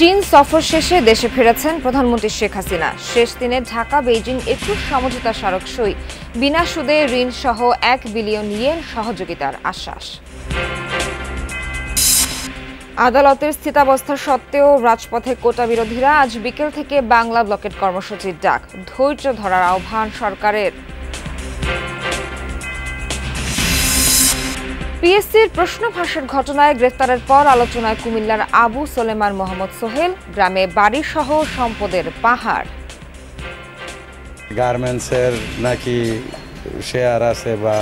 চীন সফর শেষে দেশে ফিরেছেন প্রধানমন্ত্রী শেখ হাসিনা শেষ দিনে ঢাকা বেইজিং একুশ সমঝোতা স্মারক সই বিনা সুদে ঋণ সহ এক বিলিয়ন ইয়েন সহযোগিতার আশ্বাস আদালতের স্থিতাবস্থা সত্ত্বেও রাজপথে কোটা বিরোধীরা আজ বিকেল থেকে বাংলা ব্লকেট কর্মসূচির ডাক ধৈর্য ধরার আহ্বান সরকারের পিএসসির প্রশ্ন ফাঁসের ঘটনায় গ্রেফতারের পর আলোচনায় কুমিল্লার আবু সোলেমান মোহাম্মদ সোহেল গ্রামে বাড়িসহ সম্পদের পাহাড় গার্মেন্টসের নাকি শেয়ার আছে বা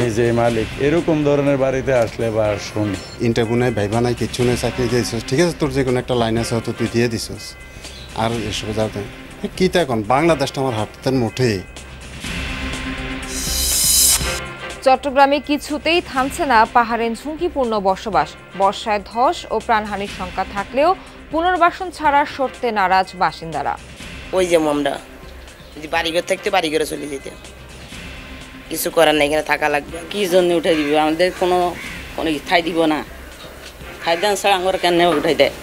নিজে মালিক এরকম ধরনের বাড়িতে আসলে বা শুন ইন্টারভিউ নাই ভাইবা নাই কিচ্ছু নেই চাকরি দিয়েছিস ঠিক আছে তোর যে কোনো একটা লাইন আছে হয়তো তুই দিয়ে দিছিস আর এসব যাতে কী তা এখন বাংলাদেশটা আমার হাতের মুঠেই চট্টগ্রামে কিছুতেই থামছে না পাহাড়ের ঝুঁকিপূর্ণ বসবাস বর্ষায় ধস ও প্রাণহানির সংখ্যা থাকলেও পুনর্বাসন ছাড়া সরতে নারাজ বাসিন্দারা ওই যে আমরা যদি বাড়ি ঘর থাকতে বাড়ি ঘরে চলে যেতে কিছু করার নাই এখানে থাকা লাগবে কি জন্য উঠে দিবে আমাদের কোনো কোনো ঠাই দিব না খাই দেন স্যার আমার কেন উঠাই দেয়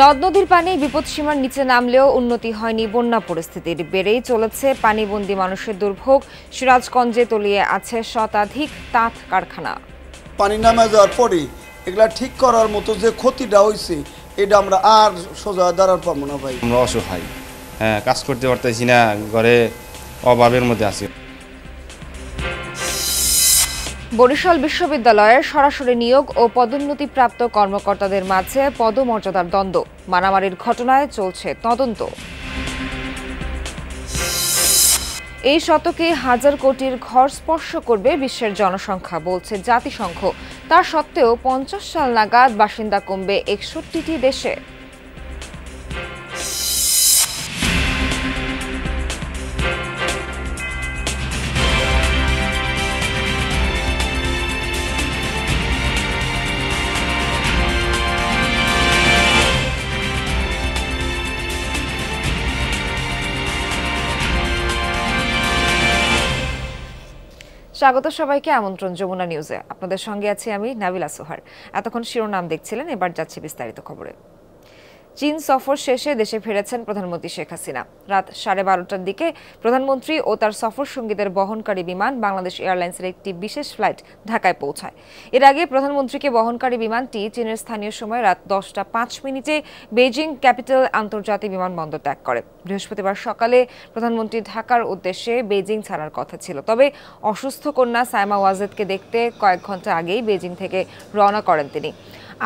নদ নদীর পানি বিপদসীমার নিচে নামলেও উন্নতি হয়নি বন্যা পরিস্থিতির বেড়েই চলেছে পানিবন্দি মানুষের দুর্ভোগ সিরাজগঞ্জে তলিয়ে আছে শতাধিক তাঁত কারখানা পানি নামে যাওয়ার পরে এগুলা ঠিক করার মতো যে ক্ষতিটা হয়েছে এটা আমরা আর সোজা দাঁড়ার পাবো না ভাই আমরা অসহায় হ্যাঁ কাজ করতে পারতেছি না ঘরে অভাবের মধ্যে আছি বরিশাল বিশ্ববিদ্যালয়ের সরাসরি নিয়োগ ও পদোন্নতিপ্রাপ্ত কর্মকর্তাদের মাঝে পদমর্যাদার দ্বন্দ্ব মারামারির ঘটনায় চলছে তদন্ত এই শতকে হাজার কোটির ঘর স্পর্শ করবে বিশ্বের জনসংখ্যা বলছে জাতিসংঘ তা সত্ত্বেও পঞ্চাশ সাল নাগাদ বাসিন্দা কমবে একষট্টিটি দেশে স্বাগত সবাইকে আমন্ত্রণ যমুনা নিউজে আপনাদের সঙ্গে আছি আমি নাবিলা সোহার এতক্ষণ শিরোনাম দেখছিলেন এবার যাচ্ছি বিস্তারিত খবরে চীন সফর শেষে দেশে ফিরেছেন প্রধানমন্ত্রী শেখ হাসিনা রাত সাড়ে বারোটার দিকে প্রধানমন্ত্রী ও তার সফর সঙ্গীদের বহনকারী বিমান বাংলাদেশ এয়ারলাইন্সের একটি বিশেষ ফ্লাইট ঢাকায় পৌঁছায় এর আগে প্রধানমন্ত্রীকে বহনকারী বিমানটি চীনের স্থানীয় সময় রাত দশটা পাঁচ মিনিটে বেজিং ক্যাপিটাল আন্তর্জাতিক বিমানবন্দর ত্যাগ করে বৃহস্পতিবার সকালে প্রধানমন্ত্রী ঢাকার উদ্দেশ্যে বেজিং ছাড়ার কথা ছিল তবে অসুস্থ কন্যা সায়মা ওয়াজেদকে দেখতে কয়েক ঘন্টা আগেই বেজিং থেকে রওনা করেন তিনি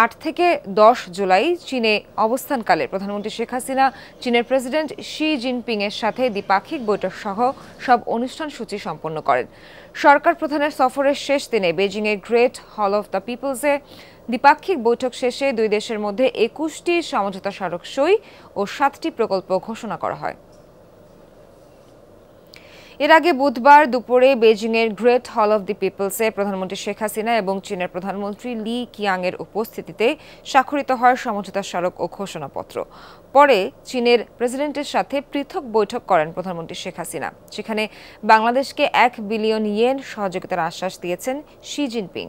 আট থেকে দশ জুলাই চীনে অবস্থানকালে প্রধানমন্ত্রী শেখ হাসিনা চীনের প্রেসিডেন্ট শি জিনপিংয়ের সাথে দ্বিপাক্ষিক বৈঠক সহ সব অনুষ্ঠান সূচি সম্পন্ন করেন সরকার প্রধানের সফরের শেষ দিনে এর গ্রেট হল অফ দ্য পিপলসে দ্বিপাক্ষিক বৈঠক শেষে দুই দেশের মধ্যে একুশটি সমঝোতা স্মারক সই ও সাতটি প্রকল্প ঘোষণা করা হয় এর আগে বুধবার দুপুরে বেজিংয়ের গ্রেট হল অফ দি পিপলসে প্রধানমন্ত্রী শেখ হাসিনা এবং চীনের প্রধানমন্ত্রী লি কিয়াংয়ের উপস্থিতিতে স্বাক্ষরিত হয় সমঝোতা স্মারক ও ঘোষণাপত্র পরে চীনের প্রেসিডেন্টের সাথে পৃথক বৈঠক করেন প্রধানমন্ত্রী শেখ হাসিনা সেখানে বাংলাদেশকে এক বিলিয়ন ইয়েন সহযোগিতার আশ্বাস দিয়েছেন শি জিনপিং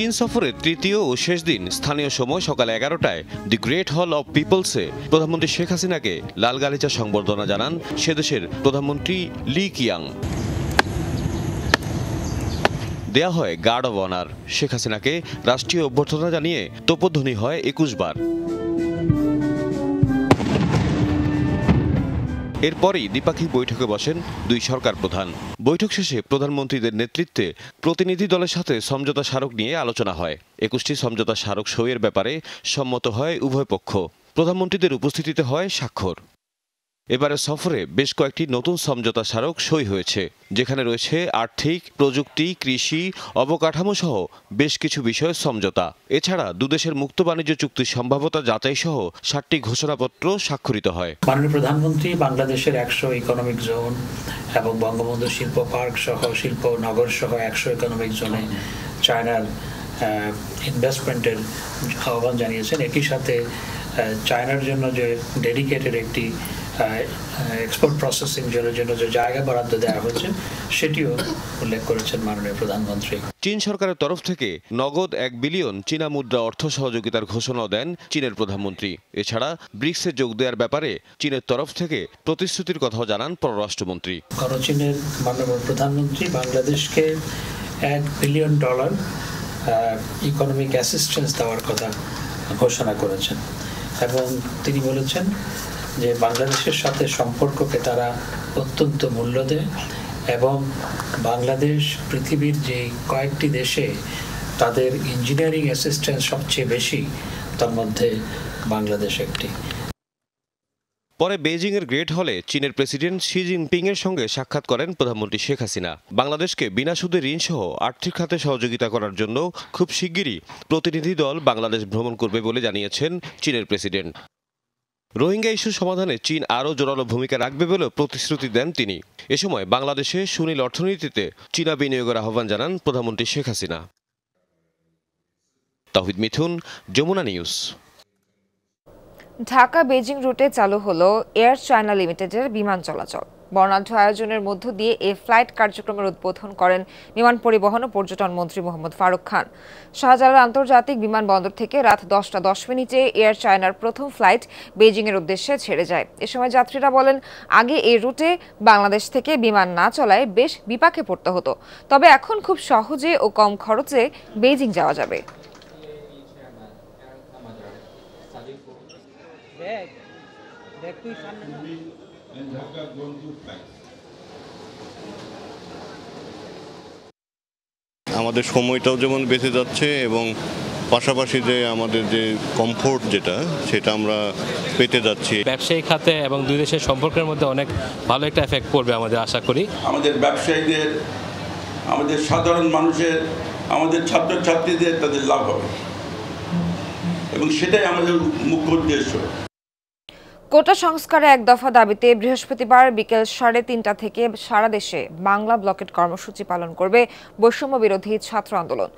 চীন সফরের তৃতীয় ও শেষ দিন স্থানীয় সময় সকাল এগারোটায় দি গ্রেট হল অব পিপলসে প্রধানমন্ত্রী শেখ হাসিনাকে লাল গালিচা সংবর্ধনা জানান সেদেশের প্রধানমন্ত্রী লি কিয়াং দেয়া হয় গার্ড অব অনার শেখ হাসিনাকে রাষ্ট্রীয় অভ্যর্থনা জানিয়ে তোপধ্বনি হয় একুশ বার এরপরেই দ্বিপাক্ষিক বৈঠকে বসেন দুই সরকার প্রধান বৈঠক শেষে প্রধানমন্ত্রীদের নেতৃত্বে প্রতিনিধি দলের সাথে সমঝোতা স্মারক নিয়ে আলোচনা হয় একুশটি সমঝোতা স্মারক সইয়ের ব্যাপারে সম্মত হয় উভয় পক্ষ প্রধানমন্ত্রীদের উপস্থিতিতে হয় স্বাক্ষর এবারে সফরে বেশ কয়েকটি নতুন সমঝোতা স্মারক সই হয়েছে যেখানে রয়েছে আর্থিক প্রযুক্তি কৃষি অবকাঠামো সহ বেশ কিছু বিষয়ে সমঝোতা এছাড়া দুদেশের মুক্ত বাণিজ্য চুক্তির সম্ভাব্যতা যাচাই সহ ষাটটি ঘোষণাপত্র স্বাক্ষরিত হয় মাননীয় প্রধানমন্ত্রী বাংলাদেশের একশো ইকোনমিক জোন এবং বঙ্গবন্ধু শিল্প পার্ক সহ শিল্প নগর সহ একশো ইকোনমিক জোনে চায়নার ইনভেস্টমেন্টের আহ্বান জানিয়েছেন একই সাথে চায়নার জন্য যে ডেডিকেটেড একটি এক্সপোর্ট প্রসেসিং জন্য যে জায়গা বরাদ্দ দেওয়া হয়েছে সেটিও উল্লেখ করেছেন মাননীয় প্রধানমন্ত্রী চীন সরকারের তরফ থেকে নগদ এক বিলিয়ন চীনা মুদ্রা অর্থ সহযোগিতার ঘোষণা দেন চীনের প্রধানমন্ত্রী এছাড়া ব্রিক্সে যোগ দেওয়ার ব্যাপারে চীনের তরফ থেকে প্রতিশ্রুতির কথাও জানান পররাষ্ট্রমন্ত্রী চীনের মাননীয় প্রধানমন্ত্রী বাংলাদেশকে এক বিলিয়ন ডলার ইকোনমিক অ্যাসিস্ট্যান্স দেওয়ার কথা ঘোষণা করেছেন এবং তিনি বলেছেন যে বাংলাদেশের সাথে সম্পর্ককে তারা অত্যন্ত মূল্য দেয় এবং বাংলাদেশ পৃথিবীর যে কয়েকটি দেশে তাদের ইঞ্জিনিয়ারিং অ্যাসিস্ট্যান্স সবচেয়ে বেশি তার মধ্যে বাংলাদেশ একটি পরে বেজিংয়ের গ্রেট হলে চীনের প্রেসিডেন্ট শি জিনপিংয়ের সঙ্গে সাক্ষাৎ করেন প্রধানমন্ত্রী শেখ হাসিনা বাংলাদেশকে বিনা সুদে ঋণসহ আর্থিক খাতে সহযোগিতা করার জন্য খুব শিগগিরই প্রতিনিধি দল বাংলাদেশ ভ্রমণ করবে বলে জানিয়েছেন চীনের প্রেসিডেন্ট রোহিঙ্গা ইস্যু সমাধানে চীন আরও জোরালো ভূমিকা রাখবে বলেও প্রতিশ্রুতি দেন তিনি এ সময় বাংলাদেশে সুনীল অর্থনীতিতে চীনা বিনিয়োগের আহ্বান জানান প্রধানমন্ত্রী শেখ হাসিনা তাহিদ মিথুন যমুনা নিউজ ঢাকা বেজিং রুটে চালু হলো এয়ার চায়না লিমিটেডের বিমান চলাচল বর্ণাঢ্য আয়োজনের মধ্য দিয়ে এ ফ্লাইট কার্যক্রমের উদ্বোধন করেন বিমান পরিবহন ও পর্যটন মন্ত্রী মোহাম্মদ ফারুক খান শাহজালাল আন্তর্জাতিক বিমানবন্দর থেকে রাত দশটা দশ মিনিটে এয়ার চায়নার প্রথম ফ্লাইট এর উদ্দেশ্যে ছেড়ে যায় এ সময় যাত্রীরা বলেন আগে এই রুটে বাংলাদেশ থেকে বিমান না চলায় বেশ বিপাকে পড়তে হতো তবে এখন খুব সহজে ও কম খরচে বেজিং যাওয়া যাবে দেখ তুই সামনে and Dhaka to fight. আমাদের সময়টাও যেমন বেঁচে যাচ্ছে এবং পাশাপাশি যে আমাদের যে কমফোর্ট যেটা সেটা আমরা পেতে যাচ্ছি ব্যবসায়ী খাতে এবং দুই দেশের সম্পর্কের মধ্যে অনেক ভালো একটা এফেক্ট পড়বে আমাদের আশা করি আমাদের ব্যবসায়ীদের আমাদের সাধারণ মানুষের আমাদের ছাত্রছাত্রীদের তাদের লাভ হবে এবং সেটাই আমাদের মুখ্য উদ্দেশ্য কোটা সংস্কারে এক দফা দাবিতে বৃহস্পতিবার বিকেল সাড়ে তিনটা থেকে সারা দেশে বাংলা ব্লকেট কর্মসূচি পালন করবে বৈষম্য বিরোধী ছাত্র আন্দোলন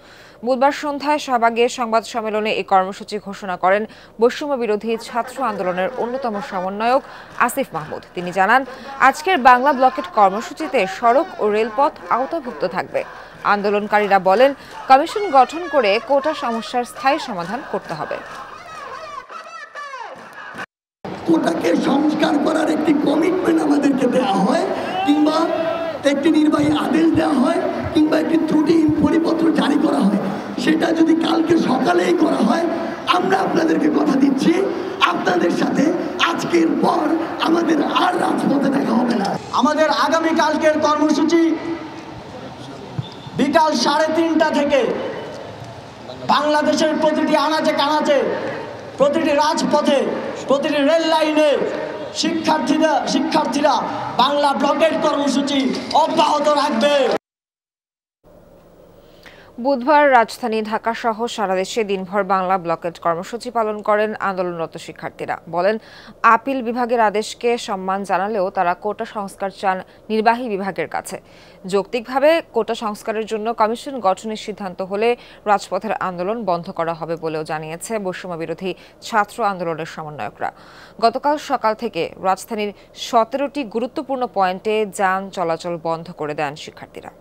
বুধবার সন্ধ্যায় শাহবাগে সংবাদ সম্মেলনে এই কর্মসূচি ঘোষণা করেন বৈষম্য বিরোধী ছাত্র আন্দোলনের অন্যতম সমন্বয়ক আসিফ মাহমুদ তিনি জানান আজকের বাংলা ব্লকেট কর্মসূচিতে সড়ক ও রেলপথ আওতাভুক্ত থাকবে আন্দোলনকারীরা বলেন কমিশন গঠন করে কোটা সমস্যার স্থায়ী সমাধান করতে হবে ওটাকে সংস্কার করার একটি কমিটমেন্ট আমাদেরকে দেওয়া হয় কিংবা একটি নির্বাহী আদেশ দেওয়া হয় কিংবা একটি ত্রুটিহীন পরিপত্র জারি করা হয় সেটা যদি কালকে সকালেই করা হয় আমরা আপনাদেরকে কথা দিচ্ছি আপনাদের সাথে আজকের পর আমাদের আর রাজপথে দেখা হবে না আমাদের আগামী কালকের কর্মসূচি বিকাল সাড়ে তিনটা থেকে বাংলাদেশের প্রতিটি আনাচে কানাচে প্রতিটি রাজপথে প্রতিটি রেল লাইনে শিক্ষার্থীরা শিক্ষার্থীরা বাংলা ব্লকের কর্মসূচি অব্যাহত রাখবে বুধবার রাজধানী ঢাকা সহ সারা দেশে দিনভর বাংলা ব্লকেট কর্মসূচি পালন করেন আন্দোলনরত শিক্ষার্থীরা বলেন আপিল বিভাগের আদেশকে সম্মান জানালেও তারা কোটা সংস্কার চান নির্বাহী বিভাগের কাছে যৌক্তিকভাবে কোটা সংস্কারের জন্য কমিশন গঠনের সিদ্ধান্ত হলে রাজপথের আন্দোলন বন্ধ করা হবে বলেও জানিয়েছে বৈষম্য বিরোধী ছাত্র আন্দোলনের সমন্বয়করা গতকাল সকাল থেকে রাজধানীর সতেরোটি গুরুত্বপূর্ণ পয়েন্টে যান চলাচল বন্ধ করে দেন শিক্ষার্থীরা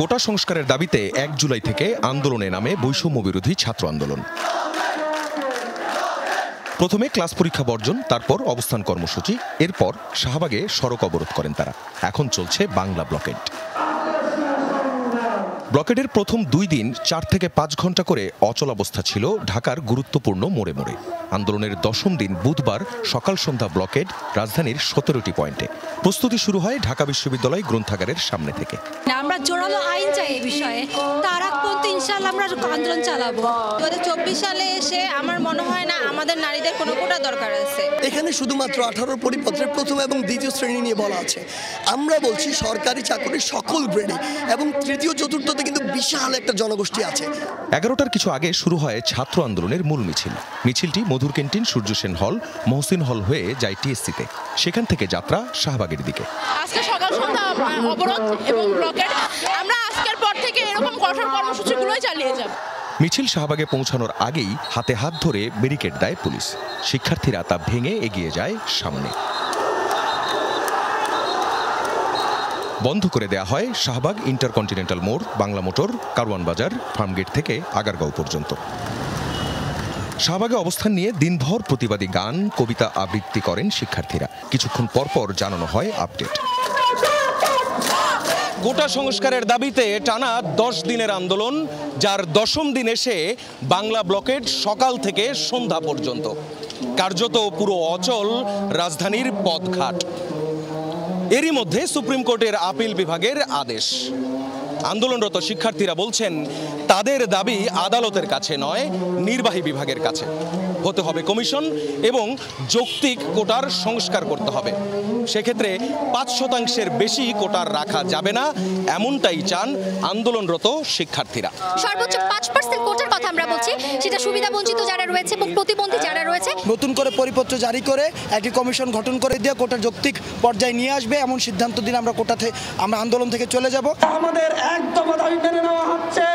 কোটা সংস্কারের দাবিতে এক জুলাই থেকে আন্দোলনে নামে বৈষম্য বিরোধী ছাত্র আন্দোলন প্রথমে ক্লাস পরীক্ষা বর্জন তারপর অবস্থান কর্মসূচি এরপর শাহবাগে সড়ক অবরোধ করেন তারা এখন চলছে বাংলা ব্লকেট ব্লকেডের প্রথম দুই দিন চার থেকে পাঁচ ঘন্টা করে অচল অবস্থা ছিল ঢাকার গুরুত্বপূর্ণ মোড়ে মোড়ে আন্দোলনের দশম দিন বুধবার সকাল সন্ধ্যা ব্লকেড রাজধানীর সতেরোটি পয়েন্টে প্রস্তুতি শুরু হয় ঢাকা বিশ্ববিদ্যালয় গ্রন্থাগারের সামনে থেকে আমরা জোরালো আইন চাই এই বিষয়ে তার আগ পর্যন্ত ইনশাল্লাহ আমরা আন্দোলন চালাবো দু সালে এসে আমার মনে হয় না আমাদের নারীদের কোনো কোটা দরকার আছে এখানে শুধুমাত্র আঠারো পরিপত্রের প্রথম এবং দ্বিতীয় শ্রেণী নিয়ে বলা আছে আমরা বলছি সরকারি চাকরির সকল গ্রেডে এবং তৃতীয় চতুর্থ মতো কিন্তু বিশাল একটা জনগোষ্ঠী আছে এগারোটার কিছু আগে শুরু হয় ছাত্র আন্দোলনের মূল মিছিল মিছিলটি মধুর ক্যান্টিন সূর্য সেন হল মহসিন হল হয়ে যায় টিএসসিতে সেখান থেকে যাত্রা শাহবাগের দিকে আজকে সকাল সন্ধ্যা অবরোধ এবং ব্লকেট আমরা আজকের পর থেকে এরকম কঠোর কর্মসূচিগুলোই চালিয়ে যাব মিছিল শাহবাগে পৌঁছানোর আগেই হাতে হাত ধরে ব্যারিকেড দেয় পুলিশ শিক্ষার্থীরা তা ভেঙে এগিয়ে যায় সামনে বন্ধ করে দেয়া হয় শাহবাগ ইন্টারকন্টিনেন্টাল মোড় বাংলা মোটর কারওয়ান বাজার ফার্মগেট থেকে আগারগাঁও পর্যন্ত শাহবাগে অবস্থান নিয়ে দিনভর প্রতিবাদী গান কবিতা আবৃত্তি করেন শিক্ষার্থীরা কিছুক্ষণ পরপর জানানো হয় আপডেট গোটা সংস্কারের দাবিতে টানা দশ দিনের আন্দোলন যার দশম দিন এসে বাংলা ব্লকেট সকাল থেকে সন্ধ্যা পর্যন্ত কার্যত পুরো অচল রাজধানীর পথঘাট এরই মধ্যে সুপ্রিম কোর্টের আপিল বিভাগের আদেশ আন্দোলনরত শিক্ষার্থীরা বলছেন তাদের দাবি আদালতের কাছে নয় নির্বাহী বিভাগের কাছে হতে হবে কমিশন এবং যৌক্তিক কোটার সংস্কার করতে হবে সেক্ষেত্রে পাঁচ শতাংশের বেশি কোটার রাখা যাবে না এমনটাই চান আন্দোলনরত শিক্ষার্থীরা সর্বোচ্চ পাঁচ পার্সেন্ট কোটার কথা আমরা বলছি সেটা সুবিধা বঞ্চিত যারা রয়েছে এবং প্রতিবন্ধী যারা রয়েছে নতুন করে পরিপত্র জারি করে একটি কমিশন গঠন করে দিয়ে কোটা যৌক্তিক পর্যায়ে নিয়ে আসবে এমন সিদ্ধান্ত দিন আমরা কোটাতে আমরা আন্দোলন থেকে চলে যাব আমাদের এক দফা দাবি মেনে নেওয়া হচ্ছে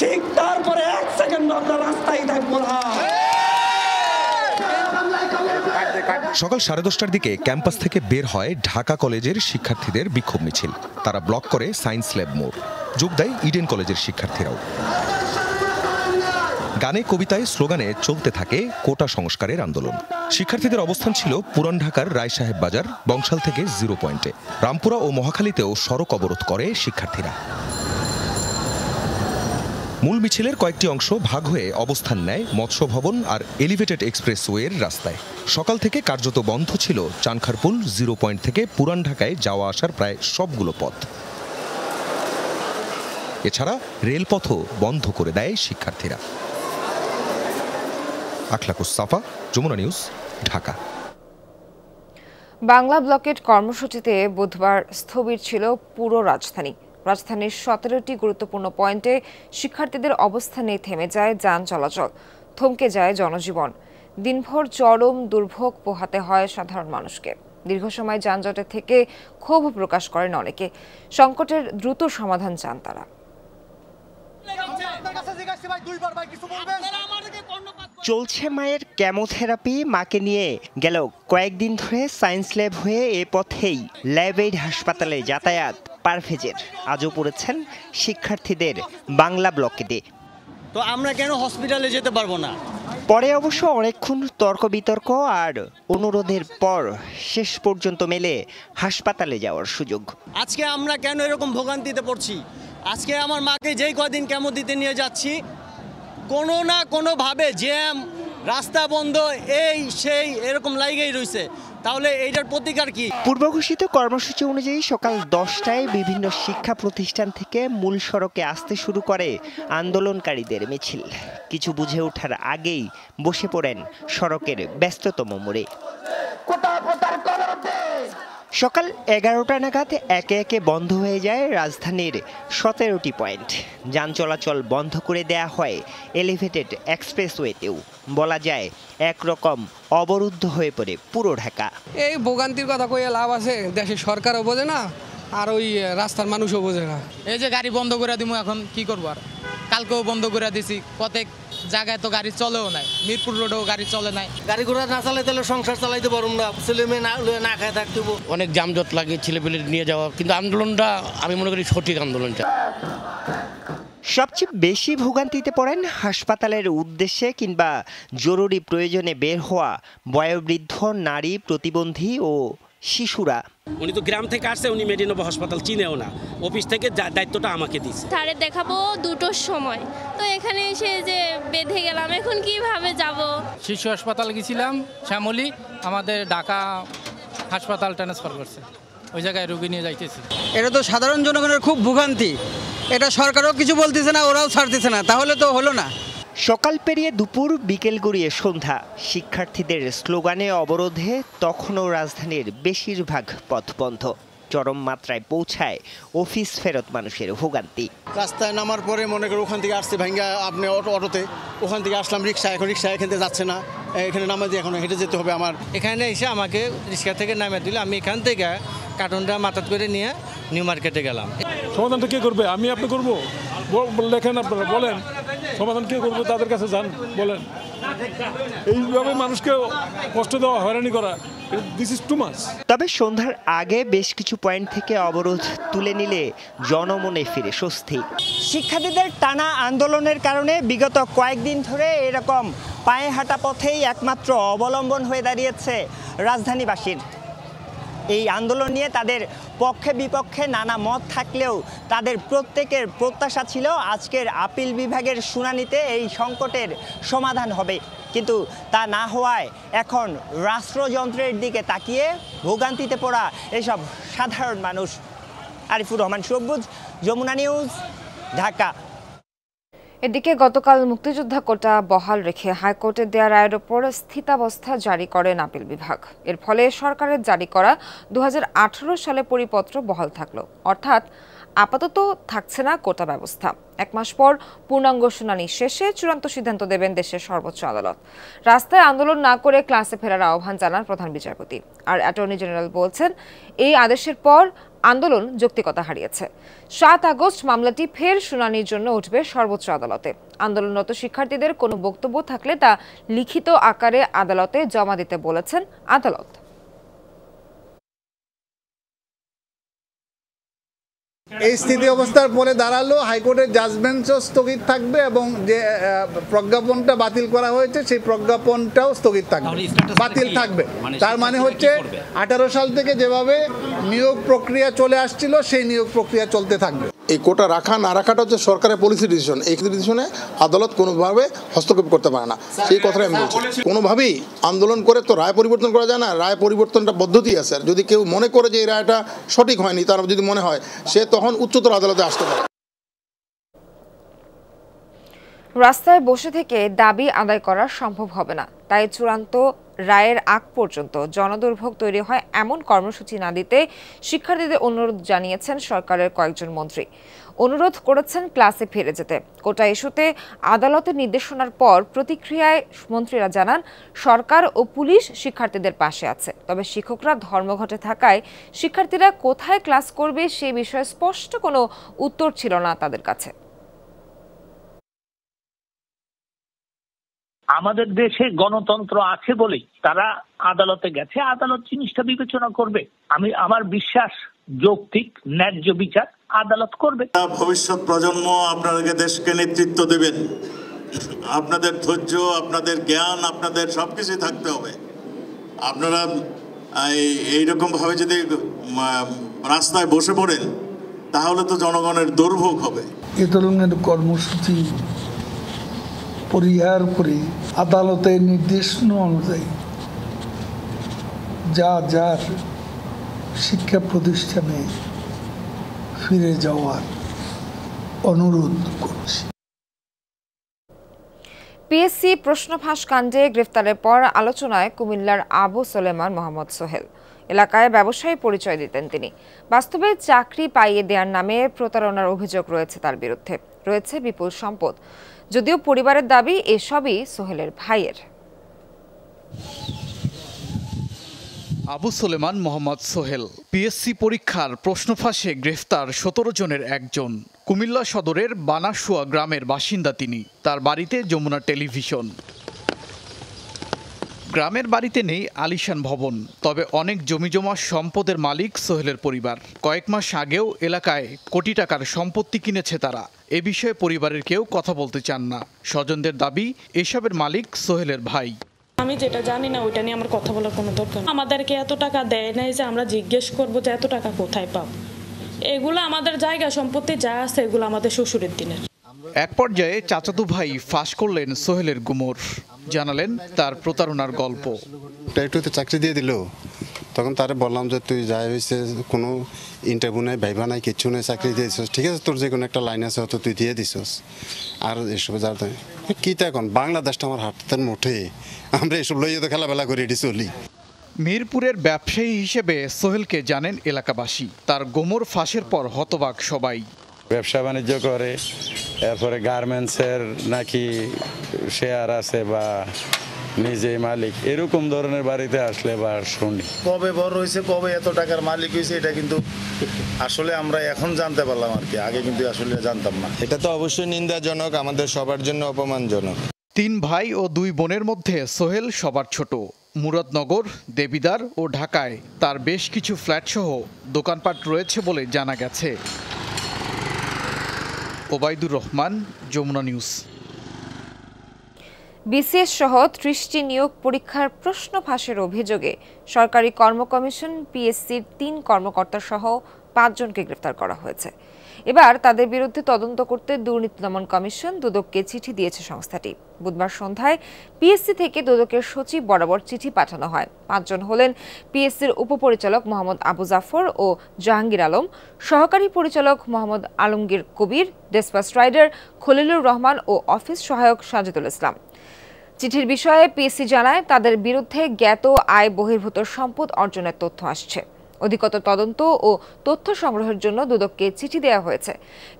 ঠিক তারপরে এক সেকেন্ড আমরা রাস্তায় থাকবো না সকাল সাড়ে দশটার দিকে ক্যাম্পাস থেকে বের হয় ঢাকা কলেজের শিক্ষার্থীদের বিক্ষোভ মিছিল তারা ব্লক করে সায়েন্স ল্যাব মোড় যোগ দেয় ইডেন কলেজের শিক্ষার্থীরাও গানে কবিতায় স্লোগানে চলতে থাকে কোটা সংস্কারের আন্দোলন শিক্ষার্থীদের অবস্থান ছিল পুরান ঢাকার রায় সাহেব বাজার বংশাল থেকে জিরো পয়েন্টে রামপুরা ও মহাখালীতেও সড়ক অবরোধ করে শিক্ষার্থীরা মূল মিছিলের কয়েকটি অংশ ভাগ হয়ে অবস্থান নেয় মৎস্য ভবন আর এলিভেটেড এক্সপ্রেসওয়ের রাস্তায় সকাল থেকে কার্যত বন্ধ ছিল চানখারপুল জিরো পয়েন্ট থেকে পুরান ঢাকায় যাওয়া আসার প্রায় সবগুলো পথ এছাড়া রেলপথও বন্ধ করে দেয় শিক্ষার্থীরা সাফা যমুনা নিউজ ঢাকা বাংলা ব্লকেট কর্মসূচিতে বুধবার স্থবির ছিল পুরো রাজধানী রাজধানীর সতেরোটি গুরুত্বপূর্ণ পয়েন্টে শিক্ষার্থীদের অবস্থানে থেমে যায় যান চলাচল থমকে যায় জনজীবন দিনভর চরম দুর্ভোগ পোহাতে হয় সাধারণ মানুষকে দীর্ঘ সময় যানজটের থেকে ক্ষোভ প্রকাশ করেন অনেকে সংকটের দ্রুত সমাধান চান তারা চলছে মায়ের ক্যামোথেরাপি মাকে নিয়ে গেল কয়েকদিন ধরে সায়েন্স ল্যাব হয়ে এ পথেই ল্যাবেড হাসপাতালে যাতায়াত পারভেজের আজও পড়েছেন শিক্ষার্থীদের বাংলা ব্লকে দিয়ে তো আমরা কেন হসপিটালে যেতে পারবো না পরে অবশ্য অনেকক্ষণ তর্ক বিতর্ক আর অনুরোধের পর শেষ পর্যন্ত মেলে হাসপাতালে যাওয়ার সুযোগ আজকে আমরা কেন এরকম ভোগান্তিতে পড়ছি আজকে আমার মাকে যেই কদিন কেমন দিতে নিয়ে যাচ্ছি কোনো না কোনোভাবে জ্যাম রাস্তা বন্ধ এই সেই এরকম লাইগেই রয়েছে তাহলে এইটার প্রতিকার কি পূর্ব ঘোষিত কর্মসূচি অনুযায়ী সকাল দশটায় বিভিন্ন শিক্ষা প্রতিষ্ঠান থেকে মূল সড়কে আসতে শুরু করে আন্দোলনকারীদের মিছিল কিছু বুঝে ওঠার আগেই বসে পড়েন সড়কের ব্যস্ততম মোড়ে সকাল এগারোটা নাগাদ একে একে বন্ধ হয়ে যায় রাজধানীর সতেরোটি পয়েন্ট যান চলাচল বন্ধ করে দেয়া হয় এলিভেটেড এক্সপ্রেসওয়েতেও বলা যায় একরকম অবরুদ্ধ হয়ে পড়ে পুরো ঢাকা এই ভোগান্তির কথা কইয়া লাভ আছে দেশের সরকারও বোঝে না আর ওই রাস্তার মানুষও বোঝে না এই যে গাড়ি বন্ধ করে দিব এখন কি করবো আর কালকেও বন্ধ করে দিছি কত জায়গায় তো গাড়ি চলেও নাই মিরপুর রোডেও গাড়ি চলে নাই গাড়ি ঘোড়া না চালাই তাহলে সংসার চালাইতে পারুম না ছেলে মেয়ে না না খায় থাকতে অনেক যানজট লাগে ছেলেপেলে নিয়ে যাওয়া কিন্তু আন্দোলনটা আমি মনে করি সঠিক আন্দোলনটা সবচেয়ে বেশি ভোগান্তিতে পড়েন হাসপাতালের উদ্দেশ্যে কিংবা জরুরি প্রয়োজনে বের হওয়া বয়োবৃদ্ধ নারী প্রতিবন্ধী ও শিশুরা উনি তো গ্রাম থেকে আসছে উনি মেডিনোভা হাসপাতাল চিনেও না অফিস থেকে দায়িত্বটা আমাকে দিচ্ছে তারে দেখাবো দুটোর সময় তো এখানে এসে যে বেঁধে গেলাম এখন কিভাবে যাব শিশু হাসপাতাল গেছিলাম শ্যামলি আমাদের ঢাকা হাসপাতাল ট্রান্সফার করছে ওই জায়গায় রুগী নিয়ে যাইতেছি এটা তো সাধারণ জনগণের খুব ভোগান্তি এটা সরকারও কিছু বলতেছে না ওরাও ছাড়তেছে না তাহলে তো হলো না সকাল পেরিয়ে দুপুর বিকেল গড়িয়ে সন্ধ্যা শিক্ষার্থীদের স্লোগানে অবরোধে তখনও রাজধানীর বেশিরভাগ পথ বন্ধ চরম মাত্রায় পৌঁছায় অফিস ফেরত মানুষের ভোগান্তি রাস্তায় নামার পরে মনে করো ওখান থেকে আসছে ভাঙ্গা আপনি অটো অটোতে ওখান থেকে আসলাম রিক্সা এখন রিক্সা এখান থেকে যাচ্ছে না এখানে নামা দিয়ে এখন হেঁটে যেতে হবে আমার এখানে এসে আমাকে রিক্সা থেকে নামে দিলে আমি এখান থেকে কার্টুনটা মাথাত করে নিয়ে নিউ মার্কেটে গেলাম সমাধানটা কী করবে আমি আপনি করবো লেখেন আপনারা বলেন সমাধান কে করবো তাদের কাছে যান বলেন এইভাবে মানুষকে কষ্ট দেওয়া হয়রানি করা ইজ টু তবে সন্ধ্যার আগে বেশ কিছু পয়েন্ট থেকে অবরোধ তুলে নিলে জনমনে ফিরে স্বস্তি শিক্ষার্থীদের টানা আন্দোলনের কারণে বিগত কয়েকদিন ধরে এরকম পায়ে হাঁটা পথেই একমাত্র অবলম্বন হয়ে দাঁড়িয়েছে রাজধানীবাসীর এই আন্দোলন নিয়ে তাদের পক্ষে বিপক্ষে নানা মত থাকলেও তাদের প্রত্যেকের প্রত্যাশা ছিল আজকের আপিল বিভাগের শুনানিতে এই সংকটের সমাধান হবে কিন্তু তা না হওয়ায় এখন রাষ্ট্রযন্ত্রের দিকে তাকিয়ে ভোগান্তিতে পড়া এসব সাধারণ মানুষ আরিফুর রহমান সবুজ যমুনা নিউজ ঢাকা এদিকে গতকাল মুক্তিযোদ্ধা কোটা বহাল রেখে হাইকোর্টে দেয়া রায়ের ওপর স্থিতাবস্থা জারি করেন আপিল বিভাগ এর ফলে সরকারের জারি করা দু সালে পরিপত্র বহাল থাকলো অর্থাৎ আপাতত থাকছে না কোটা ব্যবস্থা এক মাস পর পূর্ণাঙ্গ শুনানি শেষে চূড়ান্ত সিদ্ধান্ত দেবেন দেশের সর্বোচ্চ আদালত রাস্তায় আন্দোলন না করে ক্লাসে ফেরার আহ্বান জানান প্রধান বিচারপতি আর অ্যাটর্নি জেনারেল বলছেন এই আদেশের পর আন্দোলন যৌক্তিকতা হারিয়েছে সাত আগস্ট মামলাটি ফের শুনানির জন্য উঠবে সর্বোচ্চ আদালতে আন্দোলনরত শিক্ষার্থীদের কোনো বক্তব্য থাকলে তা লিখিত আকারে আদালতে জমা দিতে বলেছেন আদালত এই স্থিতি অবস্থার পরে দাঁড়ালো হাইকোর্টের জাজমেন্টও স্থগিত থাকবে এবং যে প্রজ্ঞাপনটা বাতিল করা হয়েছে সেই প্রজ্ঞাপনটাও স্থগিত থাকবে বাতিল থাকবে মানে তার মানে হচ্ছে আঠারো সাল থেকে যেভাবে নিয়োগ প্রক্রিয়া চলে আসছিল সেই নিয়োগ প্রক্রিয়া চলতে থাকবে এই কোটা রাখা না রাখাটা হচ্ছে সরকারের পলিসি ডিসিশন এই ডিসিশনে আদালত কোনোভাবে হস্তক্ষেপ করতে পারে না সেই কথাই আমি বলছি কোনোভাবেই আন্দোলন করে তো রায় পরিবর্তন করা যায় না রায় পরিবর্তনটা পদ্ধতি আছে যদি কেউ মনে করে যে এই রায়টা সঠিক হয়নি তার যদি মনে হয় সে তখন উচ্চতর আদালতে আসতে পারে রাস্তায় বসে থেকে দাবি আদায় করা সম্ভব হবে না তাই চূড়ান্ত রায়ের আগ পর্যন্ত জনদুর্ভোগ তৈরি হয় এমন কর্মসূচি না দিতে শিক্ষার্থীদের অনুরোধ জানিয়েছেন সরকারের কয়েকজন মন্ত্রী অনুরোধ করেছেন ক্লাসে ফিরে যেতে কোটা ইস্যুতে আদালতের নির্দেশনার পর প্রতিক্রিয়ায় মন্ত্রীরা জানান সরকার ও পুলিশ শিক্ষার্থীদের পাশে আছে তবে শিক্ষকরা ধর্মঘটে থাকায় শিক্ষার্থীরা কোথায় ক্লাস করবে সে বিষয়ে স্পষ্ট কোনো উত্তর ছিল না তাদের কাছে আমাদের দেশে গণতন্ত্র আছে বলেই তারা আদালতে গেছে আদালত জিনিসটা বিবেচনা করবে আমি আমার বিশ্বাস যৌক্তিক ন্যায্য বিচার আদালত করবে ভবিষ্যৎ প্রজন্ম আপনাদেরকে দেশকে নেতৃত্ব দেবেন আপনাদের ধৈর্য আপনাদের জ্ঞান আপনাদের সবকিছু থাকতে হবে আপনারা এইরকম ভাবে যদি রাস্তায় বসে পড়েন তাহলে তো জনগণের দুর্ভোগ হবে এ ধরনের কর্মসূচি পরিহার করে আদালতের নির্দেশনা অনুযায়ী যা যার শিক্ষা প্রতিষ্ঠানে ফিরে যাওয়ার অনুরোধ করছি পিএসসি প্রশ্ন ফাঁস কাণ্ডে গ্রেফতারের পর আলোচনায় কুমিল্লার আবু সোলেমান মোহাম্মদ সোহেল এলাকায় ব্যবসায়ী পরিচয় দিতেন তিনি বাস্তবে চাকরি পাইয়ে দেওয়ার নামে প্রতারণার অভিযোগ রয়েছে তার বিরুদ্ধে রয়েছে বিপুল সম্পদ যদিও পরিবারের দাবি এসবই সোহেলের ভাইয়ের আবু সোলেমান মোহাম্মদ সোহেল পিএসসি পরীক্ষার প্রশ্ন ফাঁসে গ্রেফতার সতেরো জনের একজন কুমিল্লা সদরের বানাসুয়া গ্রামের বাসিন্দা তিনি তার বাড়িতে যমুনা টেলিভিশন গ্রামের বাড়িতে নেই আলিশান ভবন তবে অনেক জমিজমা সম্পদের মালিক সোহেলের পরিবার কয়েক মাস আগেও এলাকায় কোটি টাকার সম্পত্তি কিনেছে তারা এ বিষয়ে পরিবারের কেউ কথা বলতে চান না স্বজনদের দাবি এসবের মালিক সোহেলের ভাই আমি যেটা জানি না ওইটা নিয়ে আমার কথা বলার কোনো দরকার আমাদেরকে এত টাকা দেয় নাই যে আমরা জিজ্ঞেস করব যে এত টাকা কোথায় পাব এগুলো আমাদের জায়গা সম্পত্তি যা আছে এগুলো আমাদের শ্বশুরের দিনের এক পর্যায়ে চাচাতু ভাই ফাঁস করলেন সোহেলের গুমর জানালেন তার প্রতারণার গল্প ট্যাক্টরিতে চাকরি দিয়ে দিল তখন তারে বললাম যে তুই যাই হয়েছে কোনো ইন্টারভিউ নাই ভাইবা নাই কিচ্ছু নেই চাকরি দিয়ে দিছিস ঠিক আছে তোর যে কোনো একটা লাইন আছে হয়তো তুই দিয়ে দিছিস আর এসব যার কী তো এখন বাংলাদেশটা আমার হাতের মুঠে আমরা এসব লইয়ে তো খেলাবেলা করে এটি চলি মিরপুরের ব্যবসায়ী হিসেবে সোহেলকে জানেন এলাকাবাসী তার গোমর ফাঁসের পর হতবাক সবাই ব্যবসা বাণিজ্য করে এরপরে গার্মেন্টসের নাকি শেয়ার আছে বা নিজেই মালিক এরকম ধরনের বাড়িতে আসলে বা শুনি কবে বড় হয়েছে কবে এত টাকার মালিক হয়েছে এটা কিন্তু আসলে আমরা এখন জানতে পারলাম আর কি আগে কিন্তু আসলে জানতাম না এটা তো অবশ্যই নিন্দাজনক আমাদের সবার জন্য অপমানজনক তিন ভাই ও দুই বোনের মধ্যে সোহেল সবার ছোট মুরাদনগর দেবিদার ও ঢাকায় তার বেশ কিছু ফ্ল্যাটসহ দোকানপাট রয়েছে বলে জানা গেছে ওবায়দুর রহমান যমুনা নিউজ বিসিএস সহ ত্রিশটি নিয়োগ পরীক্ষার প্রশ্ন ফাঁসের অভিযোগে সরকারি কর্ম কমিশন পিএসসির তিন কর্মকর্তা সহ পাঁচজনকে গ্রেফতার করা হয়েছে এবার তাদের বিরুদ্ধে তদন্ত করতে দুর্নীতি দমন কমিশন দুদককে চিঠি দিয়েছে সংস্থাটি বুধবার সন্ধ্যায় পিএসসি থেকে দুদকের সচিব বরাবর চিঠি পাঠানো হয় পাঁচজন হলেন পিএসসির উপপরিচালক মোহাম্মদ আবু জাফর ও জাহাঙ্গীর আলম সহকারী পরিচালক মোহাম্মদ আলমগীর কবির ডেসপাস রাইডার খলিলুর রহমান ও অফিস সহায়ক সাজিদুল ইসলাম চিঠির বিষয়ে পিএসসি জানায় তাদের বিরুদ্ধে জ্ঞাত আয় বহির্ভূত সম্পদ অর্জনের তথ্য আসছে অধিকতর তদন্ত ও তথ্য সংগ্রহের জন্য দুদককে চিঠি দেওয়া হয়েছে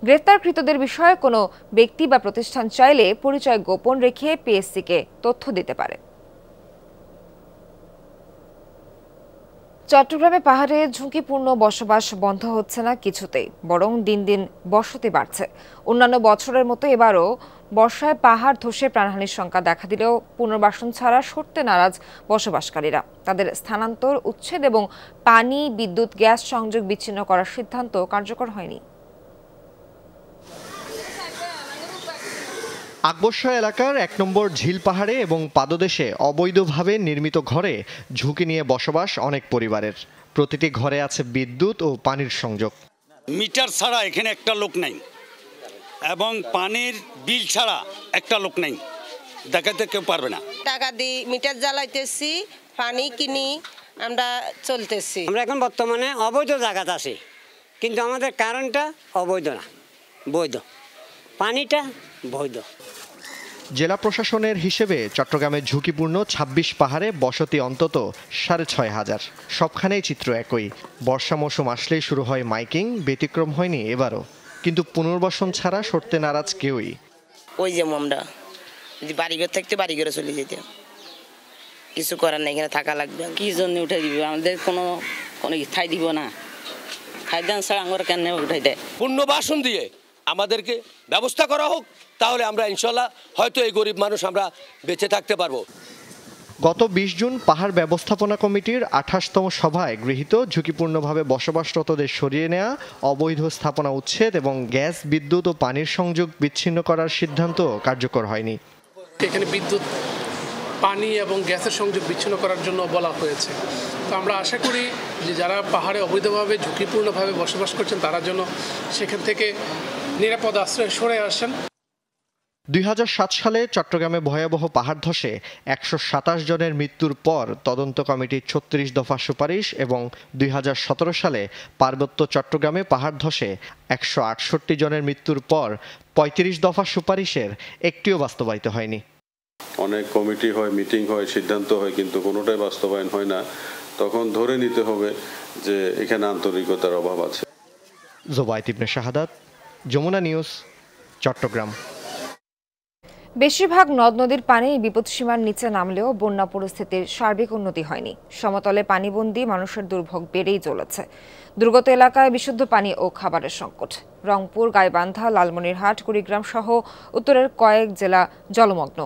গ্রেফতারকৃতদের বিষয়ে কোনো ব্যক্তি বা প্রতিষ্ঠান চাইলে পরিচয় গোপন রেখে পিএসসিকে তথ্য দিতে পারে চট্টগ্রামে পাহাড়ে ঝুঁকিপূর্ণ বসবাস বন্ধ হচ্ছে না কিছুতেই বরং দিন দিন বসতি বাড়ছে অন্যান্য বছরের মতো এবারও বর্ষায় পাহাড় ধসে প্রাণহানির সংখ্যা দেখা দিলেও পুনর্বাসন ছাড়া সরতে নারাজ বসবাসকারীরা তাদের স্থানান্তর উচ্ছেদ এবং পানি বিদ্যুৎ গ্যাস সংযোগ বিচ্ছিন্ন করার সিদ্ধান্ত কার্যকর হয়নি আকবর্ষা এলাকার এক নম্বর ঝিল পাহাড়ে এবং পাদদেশে অবৈধভাবে নির্মিত ঘরে ঝুঁকি নিয়ে বসবাস অনেক পরিবারের প্রতিটি ঘরে আছে বিদ্যুৎ ও পানির সংযোগ মিটার ছাড়া এখানে একটা লোক নাই এবং পানির বিল ছাড়া একটা লোক নাই দেখাতে কেউ পারবে না টাকা দিই মিটার জ্বালাইতেছি পানি কিনি আমরা চলতেছি আমরা এখন বর্তমানে অবৈধ জায়গাতে আছি কিন্তু আমাদের কারণটা অবৈধ না বৈধ পানিটা বৈধ জেলা প্রশাসনের হিসেবে চট্টগ্রামের ঝুঁকিপূর্ণ ২৬ পাহাড়ে বসতি অন্তত সাড়ে ছয় হাজার সবখানেই চিত্র একই বর্ষা মৌসুম আসলেই শুরু হয় মাইকিং ব্যতিক্রম হয়নি এবারও কিন্তু পুনর্বাসন ছাড়া সরতে নারাজ কেউই ওই যে আমরা যদি বাড়িঘর থাকতে বাড়িঘরে চলে যেতে কিছু করার নেই এখানে থাকা লাগবে কি জন্য উঠে দিবে আমাদের কোনো কোনো ঠাই দিব না খাই দেন ছাড়া আমার কেন উঠাই দেয় পুনর্বাসন দিয়ে আমাদেরকে ব্যবস্থা করা হোক তাহলে আমরা ইনশাল্লাহ হয়তো এই গরিব মানুষ আমরা বেঁচে থাকতে পারবো গত বিশ জুন পাহাড় ব্যবস্থাপনা কমিটির আঠাশতম সভায় গৃহীত ঝুঁকিপূর্ণভাবে বসবাসরতদের সরিয়ে নেওয়া অবৈধ স্থাপনা উচ্ছেদ এবং গ্যাস বিদ্যুৎ ও পানির সংযোগ বিচ্ছিন্ন করার সিদ্ধান্ত কার্যকর হয়নি এখানে বিদ্যুৎ পানি এবং গ্যাসের সংযোগ বিচ্ছিন্ন করার জন্য বলা হয়েছে তো আমরা আশা করি যে যারা পাহাড়ে অবৈধভাবে ঝুঁকিপূর্ণভাবে বসবাস করছেন তারা যেন সেখান থেকে নিরাপদ আশ্রয়ে সরে আসেন দুই সালে চট্টগ্রামে ভয়াবহ পাহাড় ধসে একশো জনের মৃত্যুর পর তদন্ত কমিটির ছত্রিশ দফা সুপারিশ এবং দুই সালে পার্বত্য চট্টগ্রামে পাহাড় ধসে একশো জনের মৃত্যুর পর ৩৫ দফা সুপারিশের একটিও বাস্তবায়িত হয়নি অনেক কমিটি হয় মিটিং হয় সিদ্ধান্ত হয় কিন্তু কোনোটাই বাস্তবায়ন হয় না তখন ধরে নিতে হবে যে এখানে আন্তরিকতার অভাব আছে জোবাইতিবনে শাহাদাত যমুনা নিউজ চট্টগ্রাম বেশিরভাগ নদ নদীর পানি বিপদসীমার নিচে নামলেও বন্যা পরিস্থিতির সার্বিক উন্নতি হয়নি সমতলে পানিবন্দী মানুষের দুর্ভোগ বেড়েই চলেছে দুর্গত এলাকায় বিশুদ্ধ পানি ও খাবারের সংকট রংপুর গাইবান্ধা লালমনিরহাট কুড়িগ্রাম সহ উত্তরের কয়েক জেলা জলমগ্ন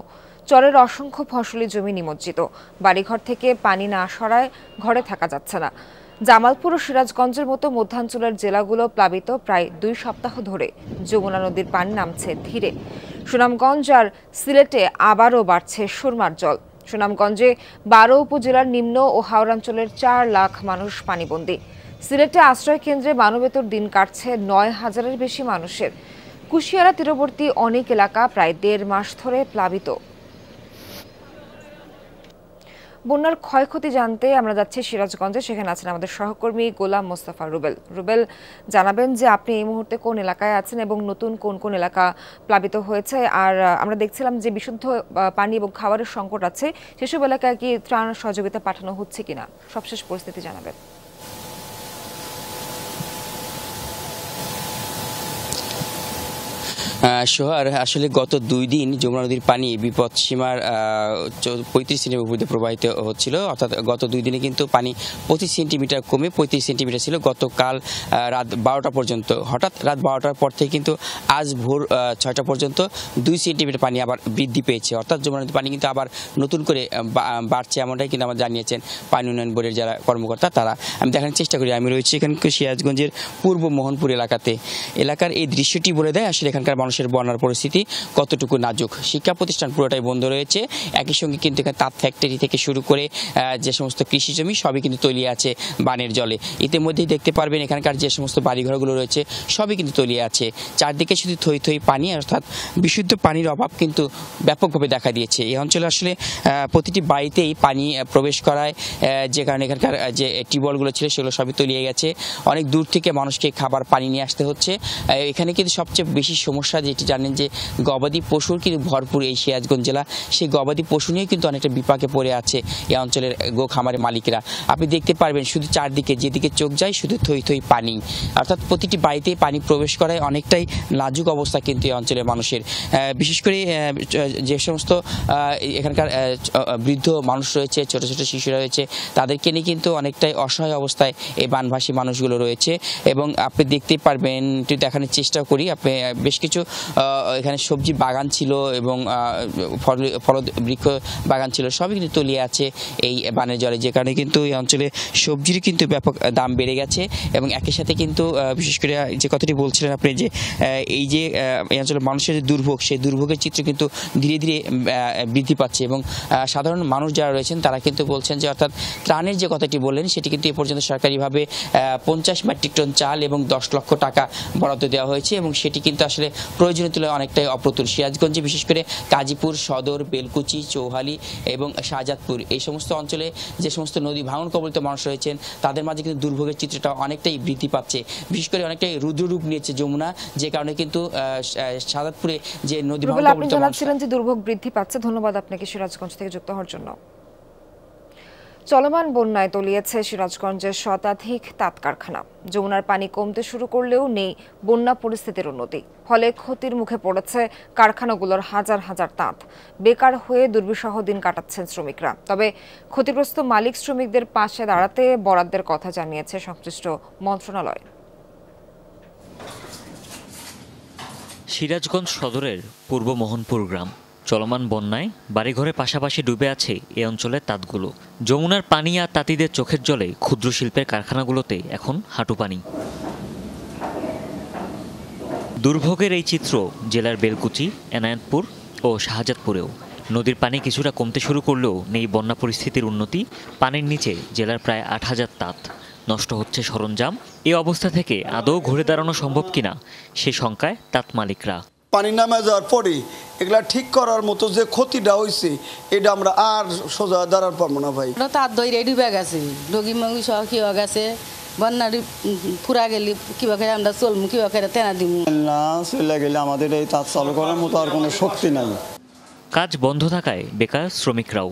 চরের অসংখ্য ফসলি জমি নিমজ্জিত বাড়িঘর থেকে পানি না সরায় ঘরে থাকা যাচ্ছে না জামালপুর ও সিরাজগঞ্জের মতো মধ্যাঞ্চলের জেলাগুলো প্লাবিত প্রায় দুই সপ্তাহ ধরে যমুনা নদীর পানি নামছে ধীরে সুনামগঞ্জ আর সিলেটে আবারও বাড়ছে সুরমার জল সুনামগঞ্জে বারো উপজেলার নিম্ন ও হাওড়াঞ্চলের চার লাখ মানুষ পানিবন্দী সিলেটে আশ্রয় কেন্দ্রে মানবেতর দিন কাটছে নয় হাজারের বেশি মানুষের কুশিয়ারা তীরবর্তী অনেক এলাকা প্রায় দেড় মাস ধরে প্লাবিত বন্যার ক্ষয়ক্ষতি জানতে আমরা যাচ্ছি সিরাজগঞ্জে সেখানে আছেন আমাদের সহকর্মী গোলাম মোস্তফা রুবেল রুবেল জানাবেন যে আপনি এই মুহূর্তে কোন এলাকায় আছেন এবং নতুন কোন কোন এলাকা প্লাবিত হয়েছে আর আমরা দেখছিলাম যে বিশুদ্ধ পানি এবং খাবারের সংকট আছে সেসব এলাকায় কি ত্রাণ সহযোগিতা পাঠানো হচ্ছে কিনা সবশেষ পরিস্থিতি জানাবেন সোহার আসলে গত দুই দিন যমুনা নদীর পানি বিপদ সীমার পঁয়ত্রিশ সেন্টিমিটার উপরে প্রবাহিত হচ্ছিল অর্থাৎ গত দুই দিনে কিন্তু পানি পঁচিশ সেন্টিমিটার কমে পঁয়ত্রিশ সেন্টিমিটার ছিল গতকাল রাত বারোটা পর্যন্ত হঠাৎ রাত বারোটার পর থেকে কিন্তু আজ ভোর ছয়টা পর্যন্ত দুই সেন্টিমিটার পানি আবার বৃদ্ধি পেয়েছে অর্থাৎ যমুনা নদীর পানি কিন্তু আবার নতুন করে বাড়ছে এমনটাই কিন্তু আমার জানিয়েছেন পানি উন্নয়ন বোর্ডের যারা কর্মকর্তা তারা আমি দেখানোর চেষ্টা করি আমি রয়েছি এখানকার সিরাজগঞ্জের পূর্ব মোহনপুর এলাকাতে এলাকার এই দৃশ্যটি বলে দেয় আসলে এখানকার মানুষ বাংলাদেশের বন্যার পরিস্থিতি কতটুকু নাজুক শিক্ষা প্রতিষ্ঠান পুরোটাই বন্ধ রয়েছে একই সঙ্গে কিন্তু এখানে তাঁত ফ্যাক্টরি থেকে শুরু করে যে সমস্ত কৃষি জমি সবই কিন্তু তলিয়ে আছে বানের জলে ইতিমধ্যেই দেখতে পারবেন এখানকার যে সমস্ত বাড়িঘরগুলো রয়েছে সবই কিন্তু তলিয়ে আছে চারদিকে শুধু থই থই পানি অর্থাৎ বিশুদ্ধ পানির অভাব কিন্তু ব্যাপকভাবে দেখা দিয়েছে এই অঞ্চলে আসলে প্রতিটি বাড়িতেই পানি প্রবেশ করায় যে কারণে এখানকার যে টিউবওয়েলগুলো ছিল সেগুলো সবই তলিয়ে গেছে অনেক দূর থেকে মানুষকে খাবার পানি নিয়ে আসতে হচ্ছে এখানে কিন্তু সবচেয়ে বেশি সমস্যা যেটি জানেন যে গবাদি পশুর কিন্তু ভরপুর এই সিরাজগঞ্জ জেলা সেই গবাদি পশু নিয়ে কিন্তু অনেকটা বিপাকে পড়ে আছে এই অঞ্চলের গো খামারের মালিকরা আপনি দেখতে পারবেন শুধু চারদিকে যেদিকে চোখ যায় শুধু থই থই পানি অর্থাৎ প্রতিটি বাড়িতেই পানি প্রবেশ করায় অনেকটাই লাজুক অবস্থা কিন্তু এই অঞ্চলের মানুষের বিশেষ করে যে সমস্ত এখানকার বৃদ্ধ মানুষ রয়েছে ছোট ছোট শিশুরা রয়েছে তাদেরকে নিয়ে কিন্তু অনেকটাই অসহায় অবস্থায় এই বানভাসী মানুষগুলো রয়েছে এবং আপনি দেখতে পারবেন একটু দেখানোর চেষ্টা করি আপনি বেশ কিছু এখানে সবজি বাগান ছিল এবং ফল ফল বৃক্ষ বাগান ছিল সবই কিন্তু তলিয়ে আছে এই বানের জলে যে কারণে কিন্তু এই অঞ্চলে সবজির কিন্তু ব্যাপক দাম বেড়ে গেছে এবং একই সাথে কিন্তু বিশেষ করে যে কথাটি বলছিলেন আপনি যে এই যে এই অঞ্চলের মানুষের যে দুর্ভোগ সেই দুর্ভোগের চিত্র কিন্তু ধীরে ধীরে বৃদ্ধি পাচ্ছে এবং সাধারণ মানুষ যারা রয়েছেন তারা কিন্তু বলছেন যে অর্থাৎ ত্রাণের যে কথাটি বললেন সেটি কিন্তু এ পর্যন্ত সরকারিভাবে পঞ্চাশ মেট্রিক টন চাল এবং দশ লক্ষ টাকা বরাদ্দ দেওয়া হয়েছে এবং সেটি কিন্তু আসলে প্রয়োজনীয় তুলে অনেকটাই অপ্রতুল সিরাজগঞ্জে বিশেষ করে কাজীপুর সদর বেলকুচি চৌহালি এবং শাহজাদপুর এই সমস্ত অঞ্চলে যে সমস্ত নদী ভাঙন কবলিত মানুষ রয়েছেন তাদের মাঝে কিন্তু দুর্ভোগের চিত্রটা অনেকটাই বৃদ্ধি পাচ্ছে বিশেষ করে অনেকটাই রুদ্ররূপ নিয়েছে যমুনা যে কারণে কিন্তু শাহজাদপুরে যে নদী ভাঙন কবলিত মানুষ দুর্ভোগ বৃদ্ধি পাচ্ছে ধন্যবাদ আপনাকে সিরাজগঞ্জ থেকে যুক্ত হওয়ার জন্য চলমান বন্যায় তলিয়েছে সিরাজগঞ্জের শতাধিক তাঁত কারখানা যমুনার পানি কমতে শুরু করলেও নেই বন্যা পরিস্থিতির উন্নতি ফলে ক্ষতির মুখে পড়েছে কারখানাগুলোর হাজার হাজার তাঁত বেকার হয়ে দুর্বিষহ দিন কাটাচ্ছেন শ্রমিকরা তবে ক্ষতিগ্রস্ত মালিক শ্রমিকদের পাশে দাঁড়াতে বরাদ্দের কথা জানিয়েছে সংশ্লিষ্ট মন্ত্রণালয় সিরাজগঞ্জ সদরের পূর্ব মোহনপুর গ্রাম চলমান বন্যায় বাড়িঘরের পাশাপাশি ডুবে আছে এ অঞ্চলের তাঁতগুলো যমুনার পানি আর তাঁতিদের চোখের জলে ক্ষুদ্র শিল্পের কারখানাগুলোতে এখন হাঁটু পানি দুর্ভোগের এই চিত্র জেলার বেলকুচি এনায়তপুর ও শাহজাদপুরেও নদীর পানি কিছুটা কমতে শুরু করলেও নেই বন্যা পরিস্থিতির উন্নতি পানির নিচে জেলার প্রায় আট হাজার তাঁত নষ্ট হচ্ছে সরঞ্জাম এ অবস্থা থেকে আদৌ ঘুরে দাঁড়ানো সম্ভব কিনা সে শঙ্কায় তাঁত মালিকরা পানি নামে যাওয়ার পরে এগুলা ঠিক করার মতো যে ক্ষতিটা হয়েছে এটা আমরা আর সোজা দাঁড়ার পারবো না ভাই ওটা তার দই রেডি ব্যাগ আছে ডগি মগি সহ কি গেছে বন্যারি পুরা গেলি কিবা করে আমরা চলমু কিবা করে তেনা দিমু না চলে গেলে আমাদের এই তার চালু করার মতো আর কোনো শক্তি নাই কাজ বন্ধ থাকায় বেকার শ্রমিকরাও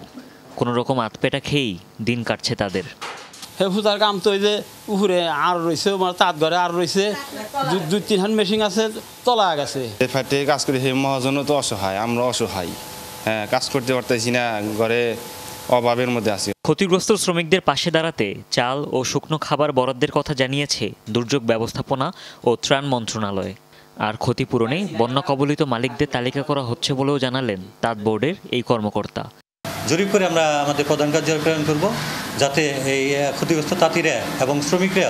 কোনো রকম আতপেটা খেয়েই দিন কাটছে তাদের হে ফুজার কাম তো যে উপরে আর রয়েছে মানে তাঁত ঘরে আর রয়েছে দুই তিনখান মেশিন আছে তলা গেছে ফাটে কাজ করি সেই মহাজনও তো অসহায় আমরা অসহায় হ্যাঁ কাজ করতে পারতেছি না ঘরে অভাবের মধ্যে আছে ক্ষতিগ্রস্ত শ্রমিকদের পাশে দাঁড়াতে চাল ও শুকনো খাবার বরাদ্দের কথা জানিয়েছে দুর্যোগ ব্যবস্থাপনা ও ত্রাণ মন্ত্রণালয় আর ক্ষতিপূরণে বন্যা কবলিত মালিকদের তালিকা করা হচ্ছে বলেও জানালেন তাঁত বোর্ডের এই কর্মকর্তা জরিপ করে আমরা আমাদের প্রধান কার্যালয় প্রেরণ করব যাতে এই ক্ষতিগ্রস্ত তাঁতিরা এবং শ্রমিকরা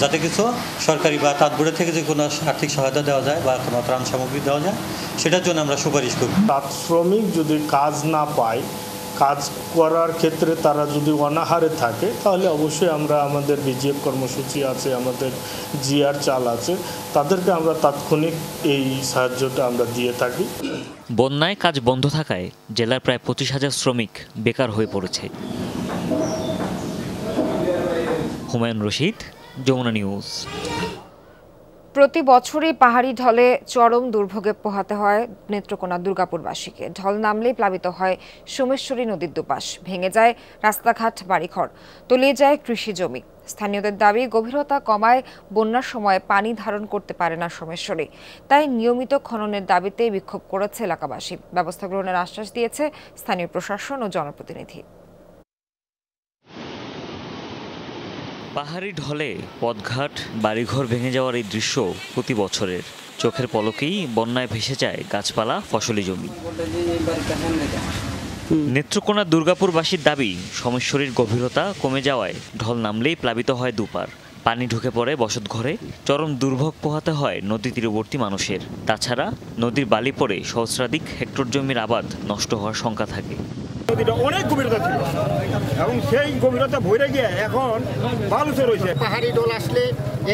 যাতে কিছু সরকারি বা তাঁতগুড়ে থেকে যে কোনো আর্থিক সহায়তা দেওয়া যায় বা কোনো ত্রাণ সামগ্রী দেওয়া যায় সেটার জন্য আমরা সুপারিশ করি তাঁত শ্রমিক যদি কাজ না পায় কাজ করার ক্ষেত্রে তারা যদি অনাহারে থাকে তাহলে অবশ্যই আমরা আমাদের বিজিএফ কর্মসূচি আছে আমাদের জিআর চাল আছে তাদেরকে আমরা তাৎক্ষণিক এই সাহায্যটা আমরা দিয়ে থাকি বন্যায় কাজ বন্ধ থাকায় জেলার প্রায় পঁচিশ হাজার শ্রমিক বেকার হয়ে পড়েছে হুমায়ুন রশিদ যমুনা নিউজ প্রতি বছরই পাহাড়ি ঢলে চরম দুর্ভোগে পোহাতে হয় নেত্রকোনা দুর্গাপুরবাসীকে ঢল নামলেই প্লাবিত হয় সোমেশ্বরী নদীর দুপাশ ভেঙে যায় রাস্তাঘাট বাড়িঘর তলিয়ে যায় কৃষি জমি স্থানীয়দের দাবি গভীরতা কমায় বন্যার সময় পানি ধারণ করতে পারে না সোমেশ্বরী তাই নিয়মিত খননের দাবিতে বিক্ষোভ করেছে এলাকাবাসী ব্যবস্থা গ্রহণের আশ্বাস দিয়েছে স্থানীয় প্রশাসন ও জনপ্রতিনিধি পাহাড়ি ঢলে পথঘাট বাড়িঘর ভেঙে যাওয়ার এই দৃশ্য প্রতি বছরের চোখের পলকেই বন্যায় ভেসে যায় গাছপালা ফসলি জমি নেত্রকোনা দুর্গাপুরবাসীর দাবি সমেশ্বরীর গভীরতা কমে যাওয়ায় ঢল নামলেই প্লাবিত হয় দুপার পানি ঢুকে পড়ে বসত ঘরে চরম দুর্ভোগ পোহাতে হয় নদী তীরবর্তী মানুষের তাছাড়া নদীর বালি পড়ে সহস্রাধিক হেক্টর জমির আবাদ নষ্ট হওয়ার শঙ্কা থাকে নদীটা অনেক গভীরতা ছিল এবং সেই গভীরতা ভরে গিয়ে এখন বালুতে রয়েছে পাহাড়ি ডোল আসলে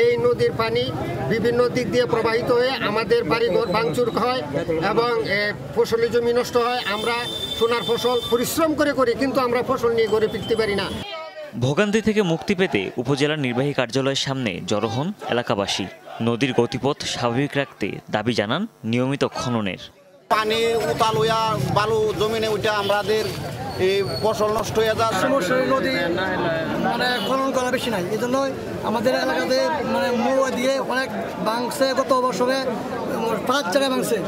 এই নদীর পানি বিভিন্ন দিক দিয়ে প্রবাহিত হয়ে আমাদের বাড়ি ঘর ভাঙচুর হয় এবং ফসলের জমি নষ্ট হয় আমরা সোনার ফসল পরিশ্রম করে করি কিন্তু আমরা ফসল নিয়ে গড়ে ফিরতে পারি না ভোগান্তি থেকে মুক্তি পেতে উপজেলার নির্বাহী কার্যালয়ের সামনে জড়ো হন এলাকাবাসী নদীর গতিপথ স্বাভাবিক রাখতে দাবি জানান নিয়মিত খননের পানি উতাল হইয়া বালু জমিনে উঠে আমাদের এই ফসল নষ্ট হয়ে যায় সমস্যা নদী মানে খনন করা বেশি নাই এই জন্যই আমাদের এলাকাতে মানে মৌয়া দিয়ে অনেক ভাঙছে গত বছরে পাঁচ জায়গায় ভাঙছে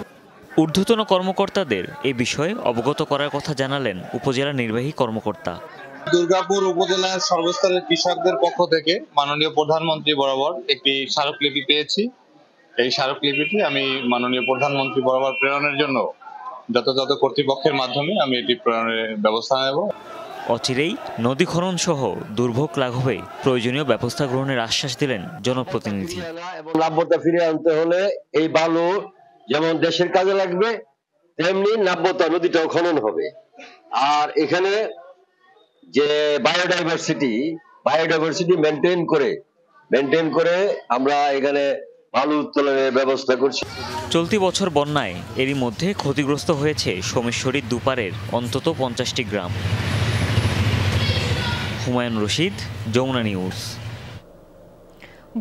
ঊর্ধ্বতন কর্মকর্তাদের এ বিষয়ে অবগত করার কথা জানালেন উপজেলা নির্বাহী কর্মকর্তা দুর্গাপুর উপজেলার সর্বস্তরের কৃষকদের পক্ষ থেকে মাননীয় প্রধানমন্ত্রী বরাবর একটি স্মারকলিপি পেয়েছি এই স্মারকলিপিটি আমি মাননীয় প্রধানমন্ত্রী বরাবর প্রেরণের জন্য যথাযথ কর্তৃপক্ষের মাধ্যমে আমি এটি প্রেরণের ব্যবস্থা নেব অচিরেই নদী খনন সহ দুর্ভোগ লাঘবে প্রয়োজনীয় ব্যবস্থা গ্রহণের আশ্বাস দিলেন জনপ্রতিনিধি এবং নাব্যতা ফিরে আনতে হলে এই বালু যেমন দেশের কাজে লাগবে তেমনি নাব্যতা নদীটাও খনন হবে আর এখানে যে বায়োডাইভার্সিটি বায়োডাইভার্সিটি মেনটেন করে মেনটেন করে আমরা এখানে ভালো উত্তোলনের ব্যবস্থা করছি চলতি বছর বন্যায় এরই মধ্যে ক্ষতিগ্রস্ত হয়েছে সোমেশ্বরীর দুপারের অন্তত পঞ্চাশটি গ্রাম হুমায়ুন রশিদ যমুনা নিউজ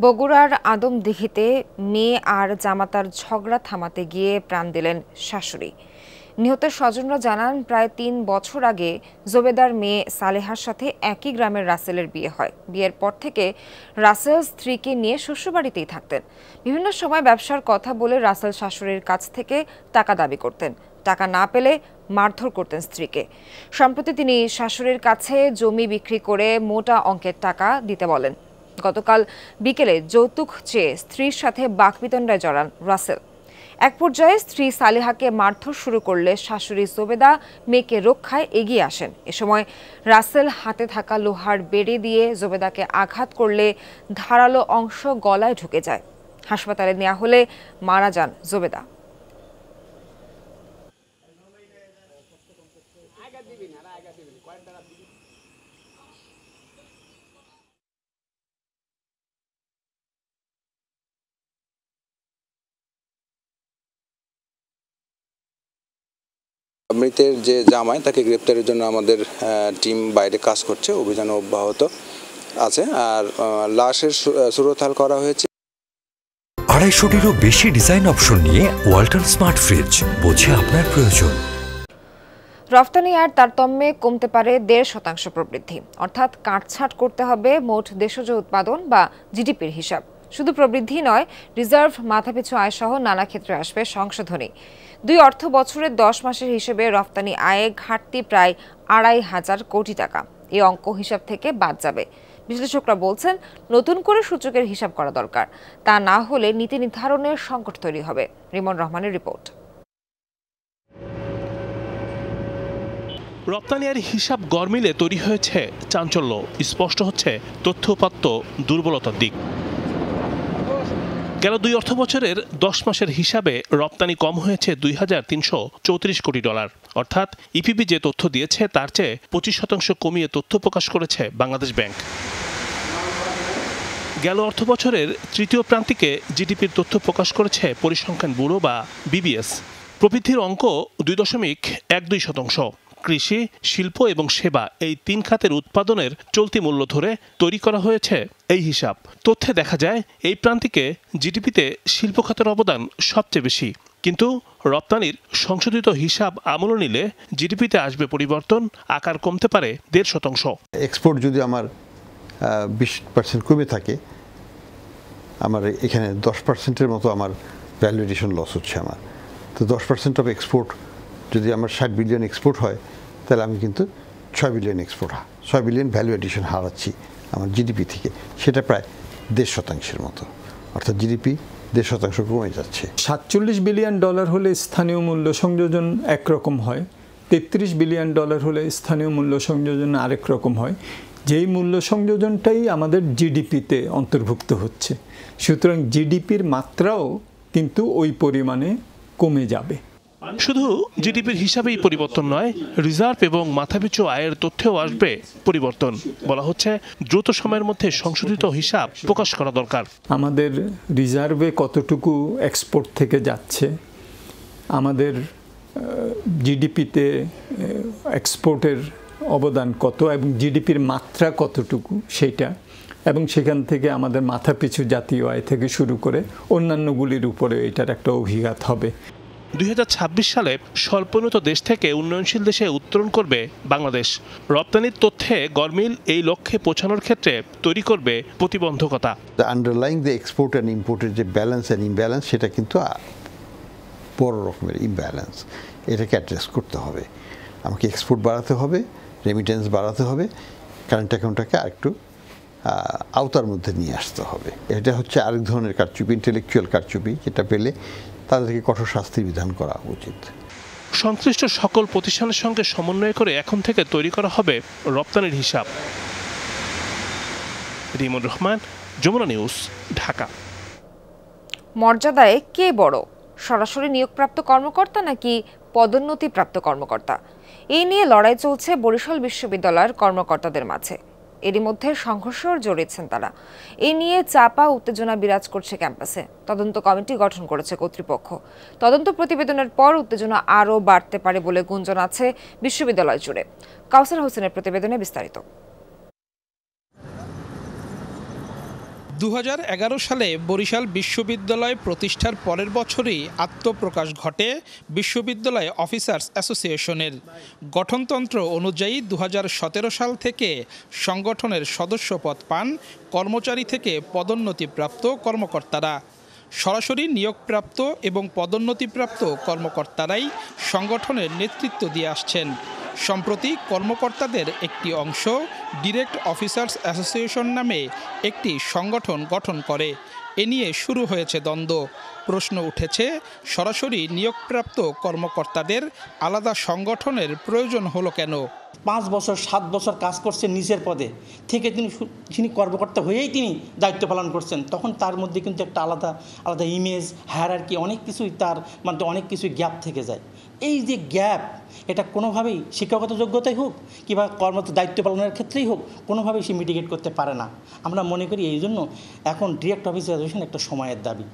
বগুড়ার আদমদিঘিতে মেয়ে আর জামাতার ঝগড়া থামাতে গিয়ে প্রাণ দিলেন শাশুড়ি নিহতের স্বজনরা জানান প্রায় তিন বছর আগে জোবেদার মেয়ে সালেহার সাথে একই গ্রামের রাসেলের বিয়ে হয় বিয়ের পর থেকে রাসেল স্ত্রীকে নিয়ে শ্বশুরবাড়িতেই থাকতেন বিভিন্ন সময় ব্যবসার কথা বলে রাসেল শাশুড়ির কাছ থেকে টাকা দাবি করতেন টাকা না পেলে মারধর করতেন স্ত্রীকে সম্প্রতি তিনি শাশুড়ির কাছে জমি বিক্রি করে মোটা অঙ্কের টাকা দিতে বলেন গতকাল বিকেলে যৌতুক চেয়ে স্ত্রীর সাথে বাকবিতণ্ডায় জড়ান রাসেল এক পর্যায়ে স্ত্রী সালেহাকে মারধর শুরু করলে শাশুড়ি জোবেদা মেয়েকে রক্ষায় এগিয়ে আসেন এ সময় রাসেল হাতে থাকা লোহার বেড়ে দিয়ে জোবেদাকে আঘাত করলে ধারালো অংশ গলায় ঢুকে যায় হাসপাতালে নেওয়া হলে মারা যান জোবেদা মৃতের যে জামাই তাকে গ্রেপ্তারের জন্য আমাদের টিম বাইরে কাজ করছে অভিযান অব্যাহত আছে আর লাশের সুরতাল করা হয়েছে আড়াইশোটিরও বেশি ডিজাইন অপশন নিয়ে ওয়াল্টন স্মার্ট ফ্রিজ বোঝে আপনার প্রয়োজন রফতানি আর তারতম্যে কমতে পারে দেড় শতাংশ প্রবৃদ্ধি অর্থাৎ কাটছাট করতে হবে মোট দেশজ উৎপাদন বা জিডিপির হিসাব শুধু প্রবৃদ্ধি নয় রিজার্ভ মাথাপিছু আয়সহ নানা ক্ষেত্রে আসবে সংশোধনী দুই অর্থ বছরের দশ মাসের হিসেবে রফতানি আয়ে ঘাটতি প্রায় আড়াই হাজার কোটি টাকা এই অঙ্ক হিসাব থেকে বাদ যাবে বিশ্লেষকরা বলছেন নতুন করে সূচকের হিসাব করা দরকার তা না হলে নীতি নির্ধারণের সংকট তৈরি হবে রিমন রহমানের রিপোর্ট রপ্তানি আর হিসাব গরমিলে তৈরি হয়েছে চাঞ্চল্য স্পষ্ট হচ্ছে তথ্য উপাত্ত দুর্বলতার দিক গেল দুই অর্থ বছরের দশ মাসের হিসাবে রপ্তানি কম হয়েছে দুই হাজার তিনশো চৌত্রিশ কোটি ডলার অর্থাৎ ইপিবি e যে তথ্য দিয়েছে তার চেয়ে পঁচিশ শতাংশ কমিয়ে তথ্য প্রকাশ করেছে বাংলাদেশ ব্যাংক গেল অর্থ বছরের তৃতীয় প্রান্তিকে জিডিপির তথ্য প্রকাশ করেছে পরিসংখ্যান ব্যুরো বা বিবিএস প্রবৃদ্ধির অঙ্ক দুই দশমিক এক দুই শতাংশ কৃষি শিল্প এবং সেবা এই তিন খাতের উৎপাদনের চলতি মূল্য ধরে তৈরি করা হয়েছে এই হিসাব তথ্যে দেখা যায় এই প্রান্তিকে জিডিপিতে শিল্প খাতের অবদান সবচেয়ে বেশি কিন্তু রপ্তানির সংশোধিত হিসাব আমল নিলে জিডিপিতে আসবে পরিবর্তন আকার কমতে পারে দেড় শতাংশ এক্সপোর্ট যদি আমার বিশ পার্সেন্ট কমে থাকে আমার এখানে দশ পার্সেন্টের মতো আমার ভ্যালু এডিশন লস হচ্ছে আমার তো দশ পার্সেন্ট অফ এক্সপোর্ট যদি আমার ষাট বিলিয়ন এক্সপোর্ট হয় তাহলে আমি কিন্তু ছয় বিলিয়ন এক্সপোর্ট ছয় বিলিয়ন ভ্যালু এডিশন হারাচ্ছি আমার জিডিপি থেকে সেটা প্রায় দেড় শতাংশের মতো অর্থাৎ জিডিপি দেড় শতাংশ কমে যাচ্ছে সাতচল্লিশ বিলিয়ন ডলার হলে স্থানীয় মূল্য সংযোজন একরকম হয় তেত্রিশ বিলিয়ন ডলার হলে স্থানীয় মূল্য সংযোজন আরেক রকম হয় যেই মূল্য সংযোজনটাই আমাদের জিডিপিতে অন্তর্ভুক্ত হচ্ছে সুতরাং জিডিপির মাত্রাও কিন্তু ওই পরিমাণে কমে যাবে শুধু জিডিপির হিসাবেই পরিবর্তন নয় রিজার্ভ এবং মাথাপিছু আয়ের তথ্যেও আসবে পরিবর্তন বলা হচ্ছে দ্রুত সময়ের মধ্যে সংশোধিত হিসাব প্রকাশ করা দরকার আমাদের রিজার্ভে কতটুকু এক্সপোর্ট থেকে যাচ্ছে আমাদের জিডিপিতে এক্সপোর্টের অবদান কত এবং জিডিপির মাত্রা কতটুকু সেটা এবং সেখান থেকে আমাদের মাথাপিছু জাতীয় আয় থেকে শুরু করে অন্যান্যগুলির উপরে এটার একটা অভিঘাত হবে দুই সালে স্বল্পোন্নত দেশ থেকে উন্নয়নশীল দেশে উত্তরণ করবে বাংলাদেশ রপ্তানির তথ্যে গরমিল এই লক্ষ্যে পৌঁছানোর ক্ষেত্রে তৈরি করবে প্রতিবন্ধকতা আন্ডারলাইং দ্য এক্সপোর্ট অ্যান্ড ইম্পোর্টের যে ব্যালেন্স অ্যান্ড ইমব্যালেন্স সেটা কিন্তু বড় রকমের ইমব্যালেন্স এটাকে অ্যাড্রেস করতে হবে আমাকে এক্সপোর্ট বাড়াতে হবে রেমিটেন্স বাড়াতে হবে কারেন্ট অ্যাকাউন্টটাকে আরেকটু আওতার মধ্যে নিয়ে আসতে হবে এটা হচ্ছে আরেক ধরনের কারচুপি ইন্টেলেকচুয়াল কারচুপি যেটা পেলে তাদেরকে কঠোর শাস্তি বিধান করা উচিত সংশ্লিষ্ট সকল প্রতিষ্ঠানের সঙ্গে সমন্বয় করে এখন থেকে তৈরি করা হবে রপ্তানির হিসাব রিমুর রহমান যমুনা নিউজ ঢাকা মর্যাদায় কে বড় সরাসরি নিয়োগপ্রাপ্ত কর্মকর্তা নাকি পদোন্নতিপ্রাপ্ত কর্মকর্তা এই নিয়ে লড়াই চলছে বরিশাল বিশ্ববিদ্যালয়ের কর্মকর্তাদের মাঝে এরই মধ্যে সংঘর্ষ জড়িয়েছেন তারা এ নিয়ে চাপা উত্তেজনা বিরাজ করছে ক্যাম্পাসে তদন্ত কমিটি গঠন করেছে কর্তৃপক্ষ তদন্ত প্রতিবেদনের পর উত্তেজনা আরও বাড়তে পারে বলে গুঞ্জন আছে বিশ্ববিদ্যালয় জুড়ে কাউসার হোসেনের প্রতিবেদনে বিস্তারিত দু সালে বরিশাল বিশ্ববিদ্যালয় প্রতিষ্ঠার পরের বছরই আত্মপ্রকাশ ঘটে বিশ্ববিদ্যালয় অফিসার্স অ্যাসোসিয়েশনের গঠনতন্ত্র অনুযায়ী দু সাল থেকে সংগঠনের সদস্যপদ পান কর্মচারী থেকে পদোন্নতিপ্রাপ্ত কর্মকর্তারা সরাসরি নিয়োগপ্রাপ্ত এবং পদোন্নতিপ্রাপ্ত কর্মকর্তারাই সংগঠনের নেতৃত্ব দিয়ে আসছেন সম্প্রতি কর্মকর্তাদের একটি অংশ ডিরেক্ট অফিসার্স অ্যাসোসিয়েশন নামে একটি সংগঠন গঠন করে এ নিয়ে শুরু হয়েছে দ্বন্দ্ব প্রশ্ন উঠেছে সরাসরি নিয়োগপ্রাপ্ত কর্মকর্তাদের আলাদা সংগঠনের প্রয়োজন হলো কেন পাঁচ বছর সাত বছর কাজ করছেন নিজের পদে থেকে তিনি যিনি কর্মকর্তা হয়েই তিনি দায়িত্ব পালন করছেন তখন তার মধ্যে কিন্তু একটা আলাদা আলাদা ইমেজ কি অনেক কিছুই তার মানে অনেক কিছুই গ্যাপ থেকে যায় এই যে গ্যাপ এটা কোনোভাবেই শিক্ষাগত যোগ্যতাই হোক কিংবা কর্মত দায়িত্ব পালনের ক্ষেত্রেই হোক কোনোভাবেই সে মিটিগেট করতে পারে না আমরা মনে করি এই জন্য এখন ডিরেক্ট অফিস অ্যাসোসিয়েশন একটা সময়ের দাবি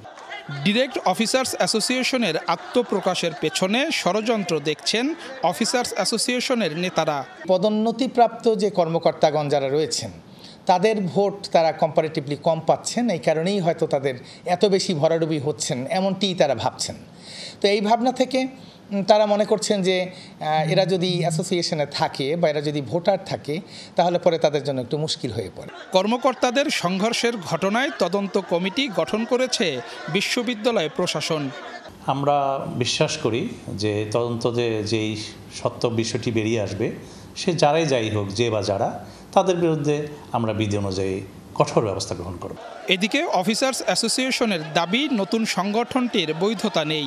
ডিরেক্ট অফিসার্স অ্যাসোসিয়েশনের আত্মপ্রকাশের পেছনে ষড়যন্ত্র দেখছেন অফিসার্স অ্যাসোসিয়েশনের নেতারা পদোন্নতিপ্রাপ্ত যে কর্মকর্তাগণ যারা রয়েছেন তাদের ভোট তারা কম্পারেটিভলি কম পাচ্ছেন এই কারণেই হয়তো তাদের এত বেশি ভরাডুবি হচ্ছেন এমনটিই তারা ভাবছেন তো এই ভাবনা থেকে তারা মনে করছেন যে এরা যদি অ্যাসোসিয়েশনে থাকে বা এরা যদি ভোটার থাকে তাহলে পরে তাদের জন্য একটু মুশকিল হয়ে পড়ে কর্মকর্তাদের সংঘর্ষের ঘটনায় তদন্ত কমিটি গঠন করেছে বিশ্ববিদ্যালয় প্রশাসন আমরা বিশ্বাস করি যে তদন্ত যে যেই সত্য বিষয়টি বেরিয়ে আসবে সে যারাই যাই হোক যে বা যারা তাদের বিরুদ্ধে আমরা বিধি অনুযায়ী কঠোর ব্যবস্থা গ্রহণ করব এদিকে অফিসার্স অ্যাসোসিয়েশনের দাবি নতুন সংগঠনটির বৈধতা নেই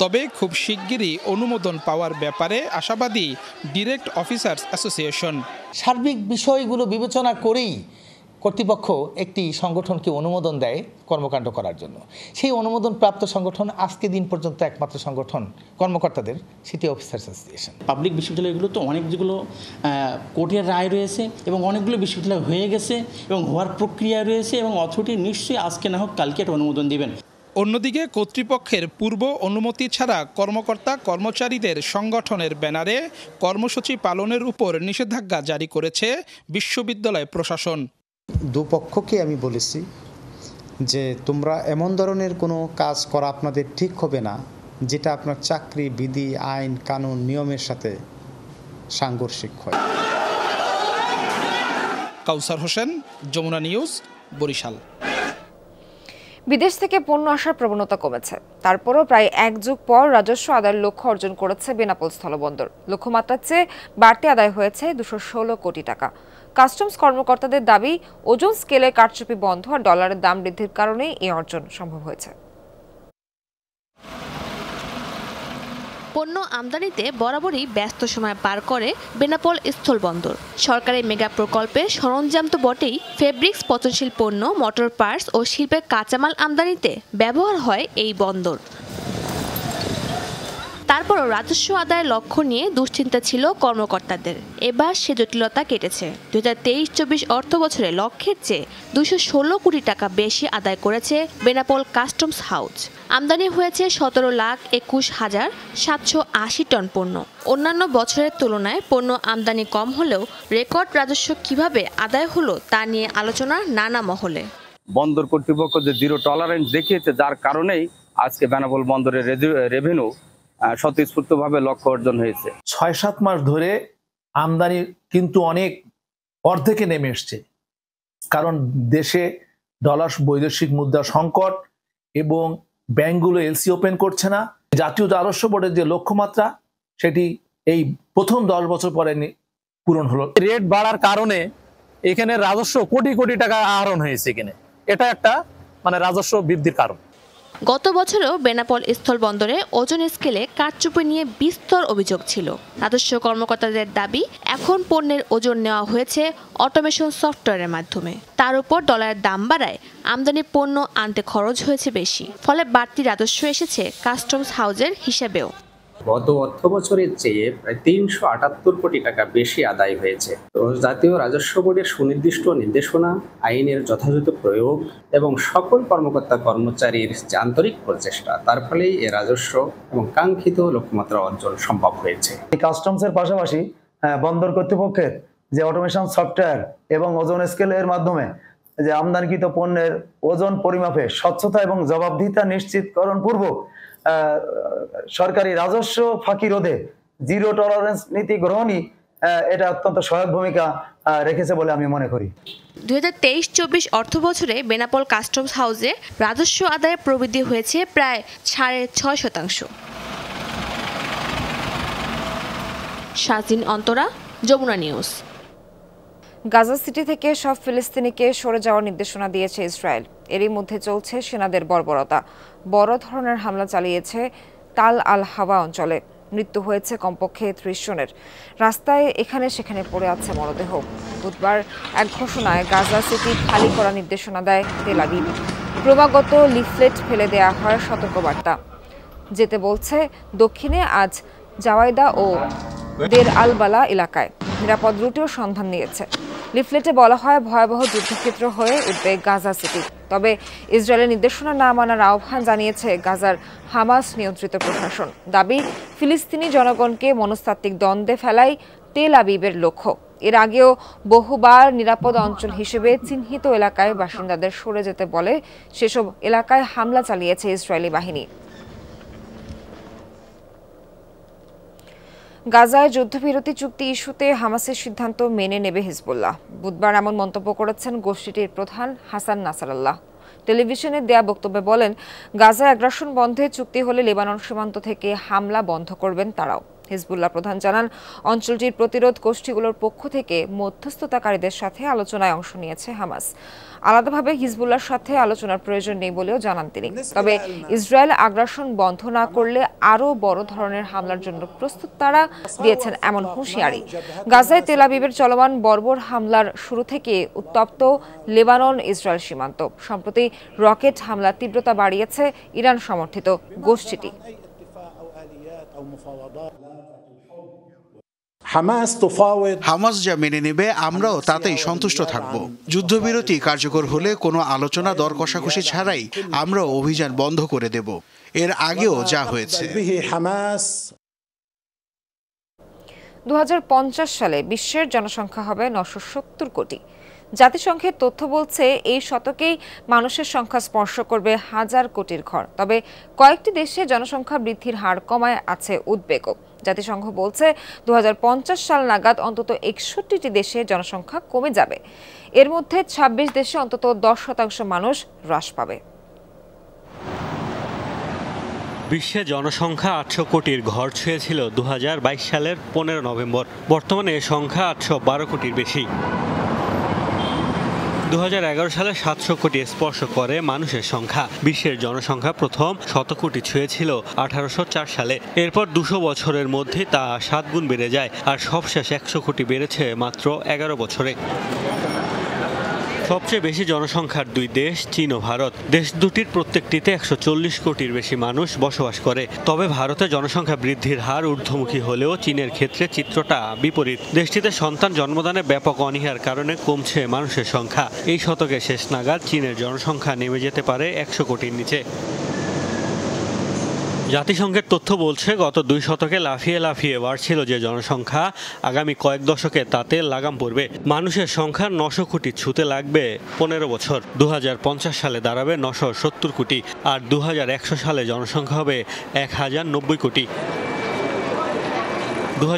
তবে খুব শিগগিরই অনুমোদন পাওয়ার ব্যাপারে আশাবাদী ডিরেক্ট অফিসার্স অ্যাসোসিয়েশন সার্বিক বিষয়গুলো বিবেচনা করেই কর্তৃপক্ষ একটি সংগঠনকে অনুমোদন দেয় কর্মকাণ্ড করার জন্য সেই অনুমোদন প্রাপ্ত সংগঠন আজকে দিন পর্যন্ত একমাত্র সংগঠন কর্মকর্তাদের সিটি অফিসার্স অ্যাসোসিয়েশন পাবলিক বিশ্ববিদ্যালয়গুলো তো অনেকগুলো কোর্টের রায় রয়েছে এবং অনেকগুলো বিশ্ববিদ্যালয় হয়ে গেছে এবং হওয়ার প্রক্রিয়া রয়েছে এবং অথরিটি নিশ্চয়ই আজকে না হোক কালকে একটা অনুমোদন দেবেন অন্যদিকে কর্তৃপক্ষের পূর্ব অনুমতি ছাড়া কর্মকর্তা কর্মচারীদের সংগঠনের ব্যানারে কর্মসূচি পালনের উপর নিষেধাজ্ঞা জারি করেছে বিশ্ববিদ্যালয় প্রশাসন দুপক্ষকে আমি বলেছি যে তোমরা এমন ধরনের কোনো কাজ করা আপনাদের ঠিক হবে না যেটা আপনার চাকরি বিধি আইন কানুন নিয়মের সাথে সাংঘর্ষিক হয় কাউসার হোসেন যমুনা নিউজ বরিশাল বিদেশ থেকে পণ্য আসার প্রবণতা কমেছে তারপরও প্রায় এক যুগ পর রাজস্ব আদায়ের লক্ষ্য অর্জন করেছে বেনাপোল স্থলবন্দর লক্ষ্যমাত্রার চেয়ে বাড়তি আদায় হয়েছে দুশো ষোলো কোটি টাকা কাস্টমস কর্মকর্তাদের দাবি ওজন স্কেলে কারচুপি বন্ধ আর ডলারের দাম বৃদ্ধির কারণে এই অর্জন সম্ভব হয়েছে পণ্য আমদানিতে বরাবরই ব্যস্ত সময় পার করে বেনাপোল বন্দর সরকারের মেগা প্রকল্পের সরঞ্জাম তো বটেই ফেব্রিক্স পচনশীল পণ্য মোটর পার্টস ও শিল্পের কাঁচামাল আমদানিতে ব্যবহার হয় এই বন্দর তারপরও রাজস্ব আদায়ের লক্ষ্য নিয়ে দুশ্চিন্তা ছিল কর্মকর্তাদের এবার সে জটিলতা কেটেছে দু হাজার তেইশ চব্বিশ অর্থ বছরে লক্ষ্যের চেয়ে দুশো ষোলো কোটি টাকা বেশি আদায় করেছে বেনাপোল কাস্টমস হাউস আমদানি হয়েছে সতেরো লাখ একুশ হাজার সাতশো আশি টন পণ্য অন্যান্য বছরের তুলনায় পণ্য আমদানি কম হলেও রেকর্ড রাজস্ব কিভাবে আদায় হলো তা নিয়ে আলোচনা নানা মহলে বন্দর কর্তৃপক্ষ যে জিরো টলারেন্স দেখিয়েছে যার কারণেই আজকে বেনাপোল বন্দরের রেভিনিউ ভাবে লক্ষ্য অর্জন হয়েছে ছয় সাত মাস ধরে আমদানি কিন্তু অনেক অর্ধেকে নেমে এসছে কারণ দেশে ডলার বৈদেশিক মুদ্রা সংকট এবং ব্যাংকগুলো এলসি ওপেন করছে না জাতীয় রাজস্ব বোর্ডের যে লক্ষ্যমাত্রা সেটি এই প্রথম দশ বছর পরে পূরণ হলো রেট বাড়ার কারণে এখানে রাজস্ব কোটি কোটি টাকা আহরণ হয়েছে এখানে এটা একটা মানে রাজস্ব বৃদ্ধির কারণ গত বছরও বেনাপল স্থল বন্দরে ওজন স্কেলে কারচুপি নিয়ে বিস্তর অভিযোগ ছিল রাজস্ব কর্মকর্তাদের দাবি এখন পণ্যের ওজন নেওয়া হয়েছে অটোমেশন সফটওয়্যারের মাধ্যমে তার উপর ডলারের দাম বাড়ায় আমদানি পণ্য আনতে খরচ হয়েছে বেশি ফলে বাড়তি রাজস্ব এসেছে কাস্টমস হাউজের হিসেবেও গত অর্থ বছরের চেয়ে প্রায় তিনশো আটাত্তর কোটি টাকা বেশি আদায় হয়েছে তো জাতীয় রাজস্ব বোর্ডের সুনির্দিষ্ট নির্দেশনা আইনের যথাযথ প্রয়োগ এবং সকল কর্মকর্তা কর্মচারীর আন্তরিক প্রচেষ্টা তার ফলেই এ রাজস্ব এবং কাঙ্ক্ষিত লক্ষ্যমাত্রা অর্জন সম্ভব হয়েছে কাস্টমসের পাশাপাশি হ্যাঁ, বন্দর কর্তৃপক্ষের যে অটোমেশন সফটওয়্যার এবং ওজন স্কেলের মাধ্যমে যে আমদানিকৃত পণ্যের ওজন পরিমাপে স্বচ্ছতা এবং জবাবদিহিতা নিশ্চিতকরণ পূর্বক সরকারি রাজস্ব ফাঁকি রোধে জিরো টলারেন্স নীতি গ্রহণই এটা অত্যন্ত সহায়ক ভূমিকা রেখেছে বলে আমি মনে করি দুই হাজার তেইশ চব্বিশ অর্থ বছরে বেনাপল কাস্টমস হাউসে রাজস্ব আদায়ের প্রবৃদ্ধি হয়েছে প্রায় সাড়ে ছয় শতাংশ Sajin Antara Jamuna news Gaza City থেকে সব ফিলিস্তিনিকে সরে যাওয়ার নির্দেশনা দিয়েছে ইসরায়েল এরই মধ্যে চলছে সেনাদের বর্বরতা বড় ধরনের হামলা চালিয়েছে তাল আল হাওয়া অঞ্চলে মৃত্যু হয়েছে কমপক্ষে ত্রিশ জনের রাস্তায় এখানে সেখানে পড়ে আছে মরদেহ বুধবার এক ঘোষণায় গাজা সিটি খালি করার নির্দেশনা দেয় তেলাবি ক্রমাগত লিফলেট ফেলে দেয়া হয় সতর্কবার্তা যেতে বলছে দক্ষিণে আজ জাওয়াইদা ও দের আলবালা এলাকায় নিরাপদ রুটেও সন্ধান নিয়েছে লিফলেটে বলা হয় ভয়াবহ যুদ্ধক্ষেত্র হয়ে উঠবে গাজা সিটি তবে ইসরায়েলের নির্দেশনা না মানার আহ্বান জানিয়েছে গাজার হামাস নিয়ন্ত্রিত প্রশাসন দাবি ফিলিস্তিনি জনগণকে মনস্তাত্ত্বিক দ্বন্দ্বে ফেলাই তেল আবিবের লক্ষ্য এর আগেও বহুবার নিরাপদ অঞ্চল হিসেবে চিহ্নিত এলাকায় বাসিন্দাদের সরে যেতে বলে সেসব এলাকায় হামলা চালিয়েছে ইসরায়েলি বাহিনী গাজায় যুদ্ধবিরতি চুক্তি ইস্যুতে হামাসের সিদ্ধান্ত মেনে নেবে হিজবুল্লাহ বুধবার এমন মন্তব্য করেছেন গোষ্ঠীটির প্রধান হাসান নাসারাল্লাহ টেলিভিশনে দেয়া বক্তব্যে বলেন গাজা আগ্রাসন বন্ধে চুক্তি হলে লেবানন সীমান্ত থেকে হামলা বন্ধ করবেন তারাও হিজবুল্লাহ প্রধান জানান অঞ্চলটির প্রতিরোধ গোষ্ঠীগুলোর পক্ষ থেকে মধ্যস্থতাকারীদের সাথে আলোচনায় অংশ নিয়েছে হামাস আলাদাভাবে হিজবুল্লার সাথে আলোচনার প্রয়োজন নেই বলেও জানান তিনি তবে ইসরায়েল আগ্রাসন বন্ধ না করলে আরও বড় ধরনের হামলার জন্য প্রস্তুত তারা দিয়েছেন এমন হুঁশিয়ারি গাজায় তেলাবিবের চলমান বর্বর হামলার শুরু থেকে উত্তপ্ত লেবানন ইসরায়েল সীমান্ত সম্প্রতি রকেট হামলার তীব্রতা বাড়িয়েছে ইরান সমর্থিত গোষ্ঠীটি হামাস যা মেনে নেবে আমরাও তাতেই সন্তুষ্ট থাকব যুদ্ধবিরতি কার্যকর হলে কোনো আলোচনা দর কষাকষি ছাড়াই আমরা অভিযান বন্ধ করে দেব এর আগেও যা হয়েছে দু সালে বিশ্বের জনসংখ্যা হবে নশো সত্তর কোটি জাতিসংঘের তথ্য বলছে এই শতকেই মানুষের সংখ্যা স্পর্শ করবে হাজার কোটির ঘর তবে কয়েকটি দেশে জনসংখ্যা বৃদ্ধির হার কমায় আছে উদ্বেগও জাতিসংঘ বলছে দু সাল নাগাদ অন্তত একষট্টিটি দেশে জনসংখ্যা কমে যাবে এর মধ্যে ২৬ দেশে অন্তত দশ শতাংশ মানুষ হ্রাস পাবে বিশ্বে জনসংখ্যা আটশো কোটির ঘর ছুঁয়েছিল দু সালের পনেরো নভেম্বর বর্তমানে সংখ্যা আটশো বারো কোটির বেশি দু সালে সাতশো কোটি স্পর্শ করে মানুষের সংখ্যা বিশ্বের জনসংখ্যা প্রথম শত কোটি ছুঁয়েছিল আঠারোশো সালে এরপর দুশো বছরের মধ্যে তা সাত গুণ বেড়ে যায় আর সবশেষ একশো কোটি বেড়েছে মাত্র এগারো বছরে সবচেয়ে বেশি জনসংখ্যার দুই দেশ চীন ও ভারত দেশ দুটির প্রত্যেকটিতে একশো কোটির বেশি মানুষ বসবাস করে তবে ভারতে জনসংখ্যা বৃদ্ধির হার ঊর্ধ্বমুখী হলেও চীনের ক্ষেত্রে চিত্রটা বিপরীত দেশটিতে সন্তান জন্মদানে ব্যাপক অনীহার কারণে কমছে মানুষের সংখ্যা এই শতকে শেষ নাগাদ চীনের জনসংখ্যা নেমে যেতে পারে একশো কোটির নিচে জাতিসংঘের তথ্য বলছে গত দুই শতকে লাফিয়ে লাফিয়ে বাড়ছিল যে জনসংখ্যা আগামী কয়েক দশকে তাতে লাগাম পড়বে মানুষের সংখ্যা নশো কোটি ছুতে লাগবে পনেরো বছর দু সালে দাঁড়াবে নশো সত্তর কোটি আর দু সালে জনসংখ্যা হবে এক হাজার নব্বই কোটি দু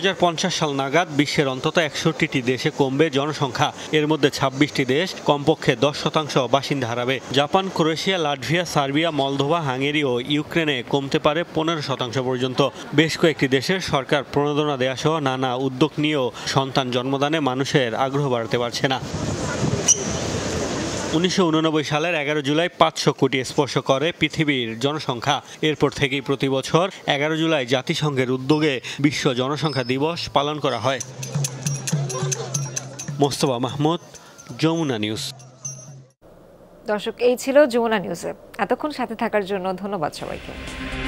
সাল নাগাদ বিশ্বের অন্তত একষট্টিটি দেশে কমবে জনসংখ্যা এর মধ্যে ছাব্বিশটি দেশ কমপক্ষে দশ শতাংশ বাসিন্দা হারাবে Japan Croatia Latvia Serbia Moldova Hungary ও ইউক্রেনে কমতে পারে পনেরো শতাংশ পর্যন্ত বেশ কয়েকটি দেশের সরকার প্রণোদনা দেয়া সহ নানা উদ্যোগ নিয়েও সন্তান জন্মদানে মানুষের আগ্রহ বাড়াতে পারছে না উনিশশো সালের এগারো জুলাই পাঁচশো কোটি স্পর্শ করে পৃথিবীর জনসংখ্যা এরপর থেকেই প্রতি বছর এগারো জুলাই জাতিসংঘের উদ্যোগে বিশ্ব জনসংখ্যা দিবস পালন করা হয় মোস্তফা মাহমুদ যমুনা নিউজ দর্শক এই ছিল যমুনা নিউজে এতক্ষণ সাথে থাকার জন্য ধন্যবাদ সবাইকে